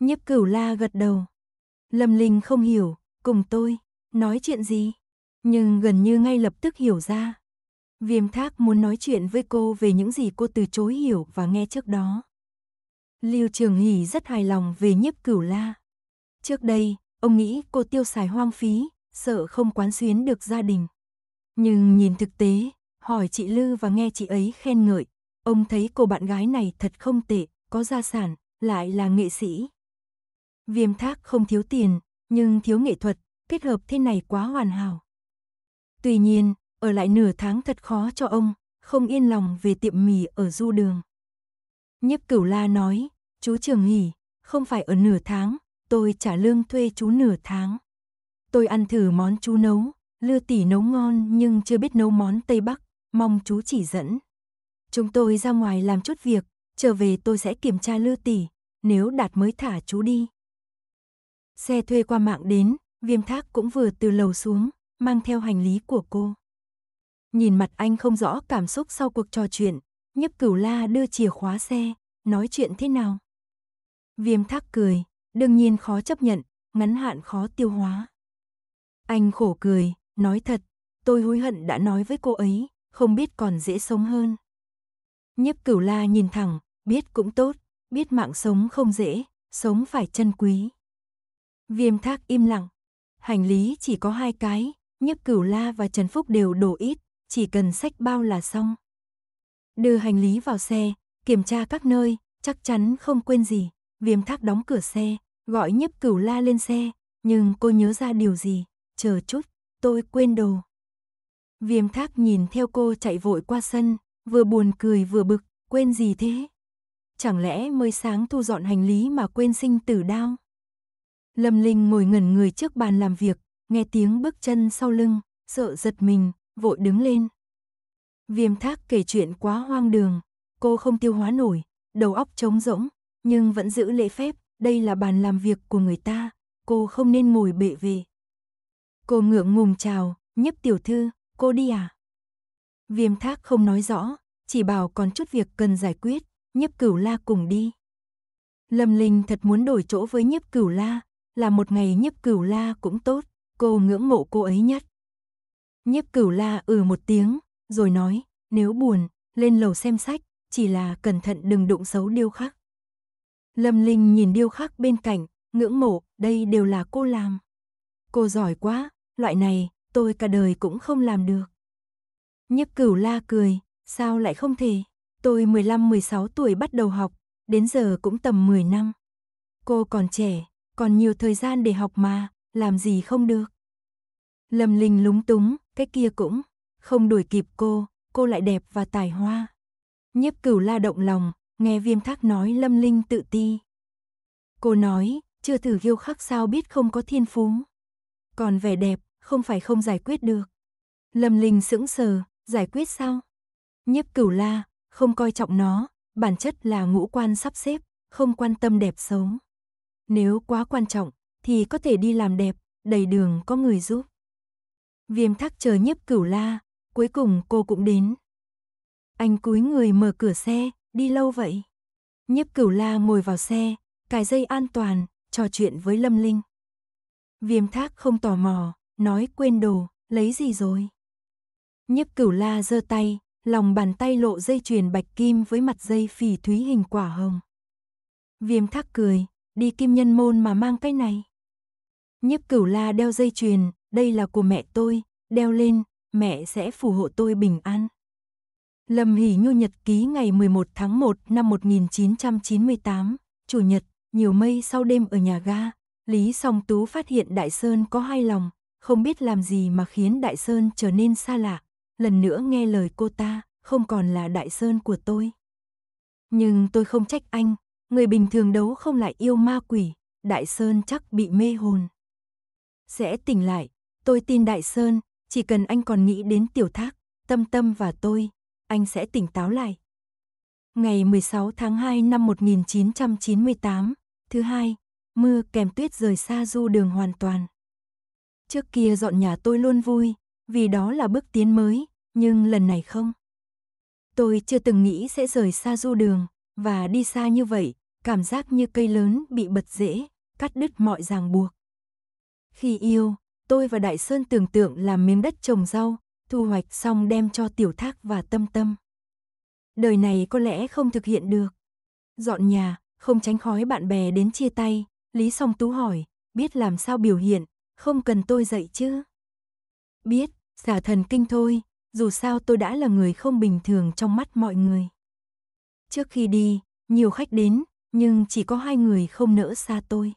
Speaker 1: nhấp cửu la gật đầu. Lâm Linh không hiểu, cùng tôi, nói chuyện gì? nhưng gần như ngay lập tức hiểu ra. Viêm thác muốn nói chuyện với cô về những gì cô từ chối hiểu và nghe trước đó. Lưu Trường Hỷ rất hài lòng về nhiếp cửu la. Trước đây, ông nghĩ cô tiêu xài hoang phí, sợ không quán xuyến được gia đình. Nhưng nhìn thực tế, hỏi chị Lư và nghe chị ấy khen ngợi, ông thấy cô bạn gái này thật không tệ, có gia sản, lại là nghệ sĩ. Viêm thác không thiếu tiền, nhưng thiếu nghệ thuật, kết hợp thế này quá hoàn hảo. Tuy nhiên, ở lại nửa tháng thật khó cho ông, không yên lòng về tiệm mì ở du đường. Nhiếp cửu la nói, chú Trường Hỷ, không phải ở nửa tháng, tôi trả lương thuê chú nửa tháng. Tôi ăn thử món chú nấu, lưa tỉ nấu ngon nhưng chưa biết nấu món Tây Bắc, mong chú chỉ dẫn. Chúng tôi ra ngoài làm chút việc, trở về tôi sẽ kiểm tra lưa tỉ, nếu đạt mới thả chú đi. Xe thuê qua mạng đến, viêm thác cũng vừa từ lầu xuống, mang theo hành lý của cô. Nhìn mặt anh không rõ cảm xúc sau cuộc trò chuyện, Nhấp cửu la đưa chìa khóa xe, nói chuyện thế nào. Viêm thác cười, đương nhiên khó chấp nhận, ngắn hạn khó tiêu hóa. Anh khổ cười, nói thật, tôi hối hận đã nói với cô ấy, không biết còn dễ sống hơn. Nhấp cửu la nhìn thẳng, biết cũng tốt, biết mạng sống không dễ, sống phải chân quý. Viêm thác im lặng, hành lý chỉ có hai cái, Nhấp Cửu La và Trần Phúc đều đổ ít, chỉ cần sách bao là xong. Đưa hành lý vào xe, kiểm tra các nơi, chắc chắn không quên gì. Viêm Thác đóng cửa xe, gọi Nhấp Cửu La lên xe, nhưng cô nhớ ra điều gì, chờ chút, tôi quên đồ. Viêm Thác nhìn theo cô chạy vội qua sân, vừa buồn cười vừa bực, quên gì thế? Chẳng lẽ mới sáng thu dọn hành lý mà quên sinh tử đao? Lâm Linh ngồi ngẩn người trước bàn làm việc, nghe tiếng bước chân sau lưng, sợ giật mình, vội đứng lên. Viêm thác kể chuyện quá hoang đường, cô không tiêu hóa nổi, đầu óc trống rỗng, nhưng vẫn giữ lễ phép, đây là bàn làm việc của người ta, cô không nên ngồi bệ về. Cô ngượng ngùng chào, nhấp tiểu thư, cô đi à? Viêm thác không nói rõ, chỉ bảo còn chút việc cần giải quyết, nhiếp cửu la cùng đi. Lâm Linh thật muốn đổi chỗ với nhiếp cửu la, là một ngày nhiếp cửu la cũng tốt cô ngưỡng mộ cô ấy nhất. Nhiếp cửu la ừ một tiếng, rồi nói, nếu buồn, lên lầu xem sách, chỉ là cẩn thận đừng đụng xấu điêu khắc. Lâm Linh nhìn điêu khắc bên cạnh, ngưỡng mộ, đây đều là cô làm. Cô giỏi quá, loại này, tôi cả đời cũng không làm được. Nhiếp cửu la cười, sao lại không thể, tôi 15-16 tuổi bắt đầu học, đến giờ cũng tầm 10 năm. Cô còn trẻ, còn nhiều thời gian để học mà, làm gì không được. Lâm Linh lúng túng, cái kia cũng không đuổi kịp cô, cô lại đẹp và tài hoa. Nhiếp Cửu La động lòng, nghe Viêm Thác nói Lâm Linh tự ti. Cô nói, chưa thử ghiêu khắc sao biết không có thiên phú. Còn vẻ đẹp, không phải không giải quyết được. Lâm Linh sững sờ, giải quyết sao? Nhiếp Cửu La không coi trọng nó, bản chất là ngũ quan sắp xếp, không quan tâm đẹp xấu. Nếu quá quan trọng, thì có thể đi làm đẹp, đầy đường có người giúp. Viêm thắc chờ nhiếp cửu la, cuối cùng cô cũng đến. Anh cúi người mở cửa xe, đi lâu vậy? Nhiếp cửu la ngồi vào xe, cài dây an toàn, trò chuyện với Lâm Linh. Viêm thác không tò mò, nói quên đồ, lấy gì rồi? Nhiếp cửu la giơ tay, lòng bàn tay lộ dây chuyền bạch kim với mặt dây phỉ thúy hình quả hồng. Viêm thác cười, đi kim nhân môn mà mang cái này. Nhiếp cửu la đeo dây chuyền, đây là của mẹ tôi, đeo lên, mẹ sẽ phù hộ tôi bình an. Lâm Hỷ Nhu Nhật ký ngày 11 tháng 1 năm 1998, Chủ nhật, nhiều mây sau đêm ở nhà ga, Lý Song Tú phát hiện Đại Sơn có hai lòng, không biết làm gì mà khiến Đại Sơn trở nên xa lạ. Lần nữa nghe lời cô ta, không còn là Đại Sơn của tôi. Nhưng tôi không trách anh, người bình thường đấu không lại yêu ma quỷ, Đại Sơn chắc bị mê hồn sẽ tỉnh lại. Tôi tin Đại Sơn, chỉ cần anh còn nghĩ đến Tiểu Thác, Tâm Tâm và tôi, anh sẽ tỉnh táo lại. Ngày 16 tháng 2 năm 1998, thứ hai, mưa kèm tuyết rời xa du đường hoàn toàn. Trước kia dọn nhà tôi luôn vui, vì đó là bước tiến mới, nhưng lần này không. Tôi chưa từng nghĩ sẽ rời xa du đường, và đi xa như vậy, cảm giác như cây lớn bị bật rễ, cắt đứt mọi ràng buộc. Khi yêu, tôi và Đại Sơn tưởng tượng làm miếng đất trồng rau, thu hoạch xong đem cho Tiểu Thác và Tâm Tâm. Đời này có lẽ không thực hiện được. Dọn nhà, không tránh khói bạn bè đến chia tay, Lý Song Tú hỏi, biết làm sao biểu hiện, không cần tôi dạy chứ. Biết, giả thần kinh thôi, dù sao tôi đã là người không bình thường trong mắt mọi người. Trước khi đi, nhiều khách đến, nhưng chỉ có hai người không nỡ xa tôi.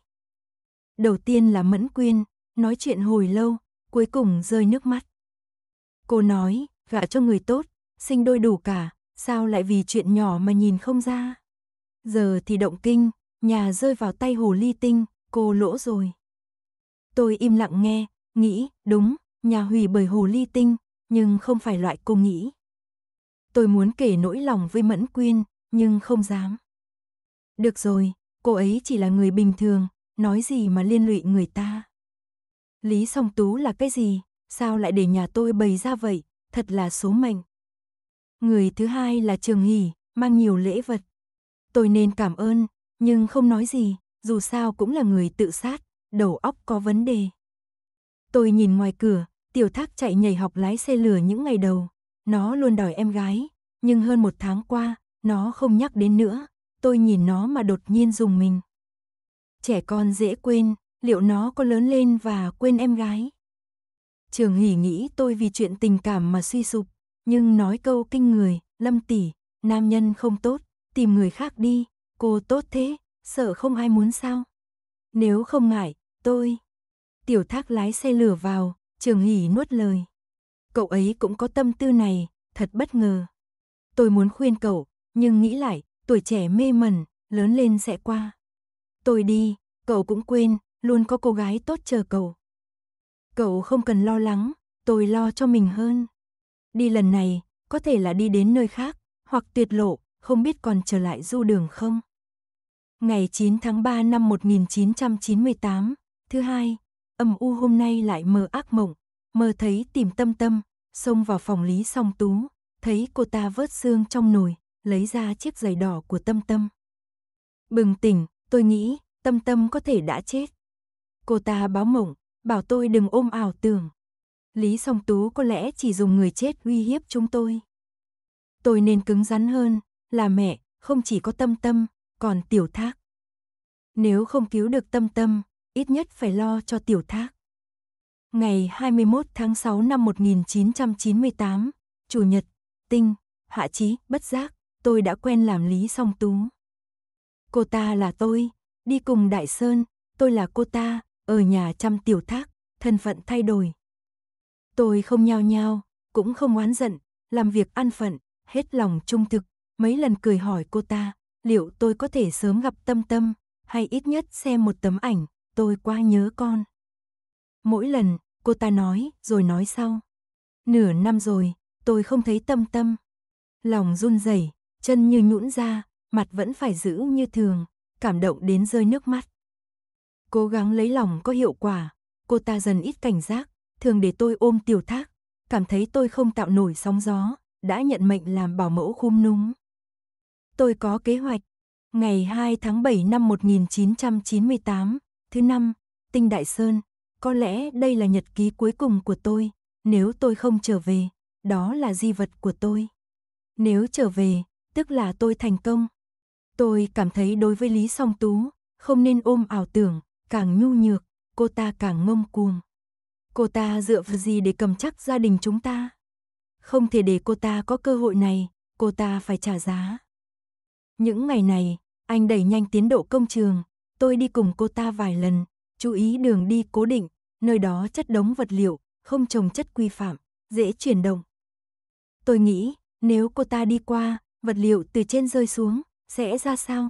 Speaker 1: Đầu tiên là Mẫn Quyên, nói chuyện hồi lâu, cuối cùng rơi nước mắt. Cô nói, gả cho người tốt, sinh đôi đủ cả, sao lại vì chuyện nhỏ mà nhìn không ra. Giờ thì động kinh, nhà rơi vào tay hồ ly tinh, cô lỗ rồi. Tôi im lặng nghe, nghĩ, đúng, nhà hủy bởi hồ ly tinh, nhưng không phải loại cô nghĩ. Tôi muốn kể nỗi lòng với Mẫn Quyên, nhưng không dám. Được rồi, cô ấy chỉ là người bình thường, nói gì mà liên lụy người ta. Lý Song Tú là cái gì, sao lại để nhà tôi bày ra vậy, thật là số mệnh. Người thứ hai là Trường Hỷ, mang nhiều lễ vật. Tôi nên cảm ơn, nhưng không nói gì, dù sao cũng là người tự sát, đầu óc có vấn đề. Tôi nhìn ngoài cửa, tiểu thác chạy nhảy học lái xe lửa những ngày đầu. Nó luôn đòi em gái, nhưng hơn một tháng qua, nó không nhắc đến nữa. Tôi nhìn nó mà đột nhiên dùng mình trẻ con dễ quên, liệu nó có lớn lên và quên em gái? Trường Hỷ nghĩ tôi vì chuyện tình cảm mà suy sụp, nhưng nói câu kinh người, Lâm tỷ, nam nhân không tốt, tìm người khác đi, cô tốt thế, sợ không ai muốn sao? Nếu không ngại, tôi. Tiểu Thác lái xe lửa vào, Trường Hỷ nuốt lời. Cậu ấy cũng có tâm tư này, thật bất ngờ. Tôi muốn khuyên cậu, nhưng nghĩ lại, tuổi trẻ mê mẩn, lớn lên sẽ qua. Tôi đi, cậu cũng quên, luôn có cô gái tốt chờ cậu. Cậu không cần lo lắng, tôi lo cho mình hơn. Đi lần này, có thể là đi đến nơi khác, hoặc tuyệt lộ, không biết còn trở lại du đường không. Ngày 9 tháng 3 năm 1998, thứ hai, âm u hôm nay lại mơ ác mộng, mơ thấy tìm tâm tâm, xông vào phòng Lý Song Tú, thấy cô ta vớt xương trong nồi, lấy ra chiếc giày đỏ của tâm tâm. Bừng tỉnh, Tôi nghĩ, tâm tâm có thể đã chết. Cô ta báo mộng, bảo tôi đừng ôm ảo tưởng. Lý song tú có lẽ chỉ dùng người chết uy hiếp chúng tôi. Tôi nên cứng rắn hơn, là mẹ, không chỉ có tâm tâm, còn tiểu thác. Nếu không cứu được tâm tâm, ít nhất phải lo cho tiểu thác. Ngày 21 tháng 6 năm 1998, Chủ nhật, tinh, hạ trí, bất giác, tôi đã quen làm Lý Song Tú. Cô ta là tôi, đi cùng Đại Sơn, tôi là cô ta, ở nhà chăm tiểu thác, thân phận thay đổi. Tôi không nhao nhao, cũng không oán giận, làm việc ăn phận, hết lòng trung thực, mấy lần cười hỏi cô ta, liệu tôi có thể sớm gặp tâm tâm, hay ít nhất xem một tấm ảnh, tôi quá nhớ con. Mỗi lần, cô ta nói, rồi nói sau. Nửa năm rồi, tôi không thấy tâm tâm. Lòng run rẩy, chân như nhũn ra, mặt vẫn phải giữ như thường, cảm động đến rơi nước mắt. Cố gắng lấy lòng có hiệu quả, cô ta dần ít cảnh giác, thường để tôi ôm tiểu thác, cảm thấy tôi không tạo nổi sóng gió, đã nhận mệnh làm bảo mẫu khum núm. Tôi có kế hoạch, ngày 2 tháng 7 năm 1998, thứ năm, Tinh Đại Sơn, có lẽ đây là nhật ký cuối cùng của tôi, nếu tôi không trở về, đó là di vật của tôi. Nếu trở về, tức là tôi thành công, Tôi cảm thấy đối với Lý Song Tú, không nên ôm ảo tưởng, càng nhu nhược, cô ta càng ngông cuồng. Cô ta dựa vào gì để cầm chắc gia đình chúng ta? Không thể để cô ta có cơ hội này, cô ta phải trả giá. Những ngày này, anh đẩy nhanh tiến độ công trường, tôi đi cùng cô ta vài lần, chú ý đường đi cố định, nơi đó chất đống vật liệu, không trồng chất quy phạm, dễ chuyển động. Tôi nghĩ, nếu cô ta đi qua, vật liệu từ trên rơi xuống, sẽ ra sao?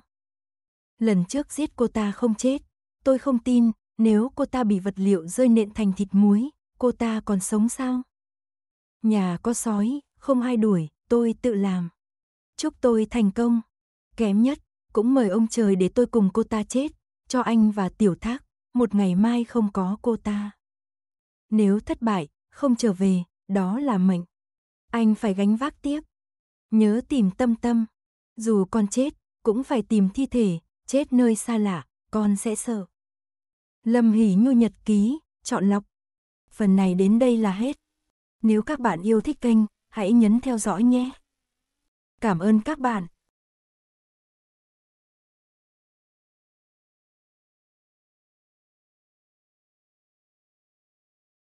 Speaker 1: Lần trước giết cô ta không chết, tôi không tin, nếu cô ta bị vật liệu rơi nện thành thịt muối, cô ta còn sống sao? Nhà có sói, không ai đuổi, tôi tự làm. Chúc tôi thành công. Kém nhất, cũng mời ông trời để tôi cùng cô ta chết, cho anh và tiểu thác, một ngày mai không có cô ta. Nếu thất bại, không trở về, đó là mệnh. Anh phải gánh vác tiếp. Nhớ tìm tâm tâm dù con chết, cũng phải tìm thi thể, chết nơi xa lạ, con sẽ sợ. Lâm Hỷ Nhu Nhật Ký, chọn lọc. Phần này đến đây là hết. Nếu các bạn yêu thích kênh, hãy nhấn theo dõi nhé. Cảm ơn các bạn.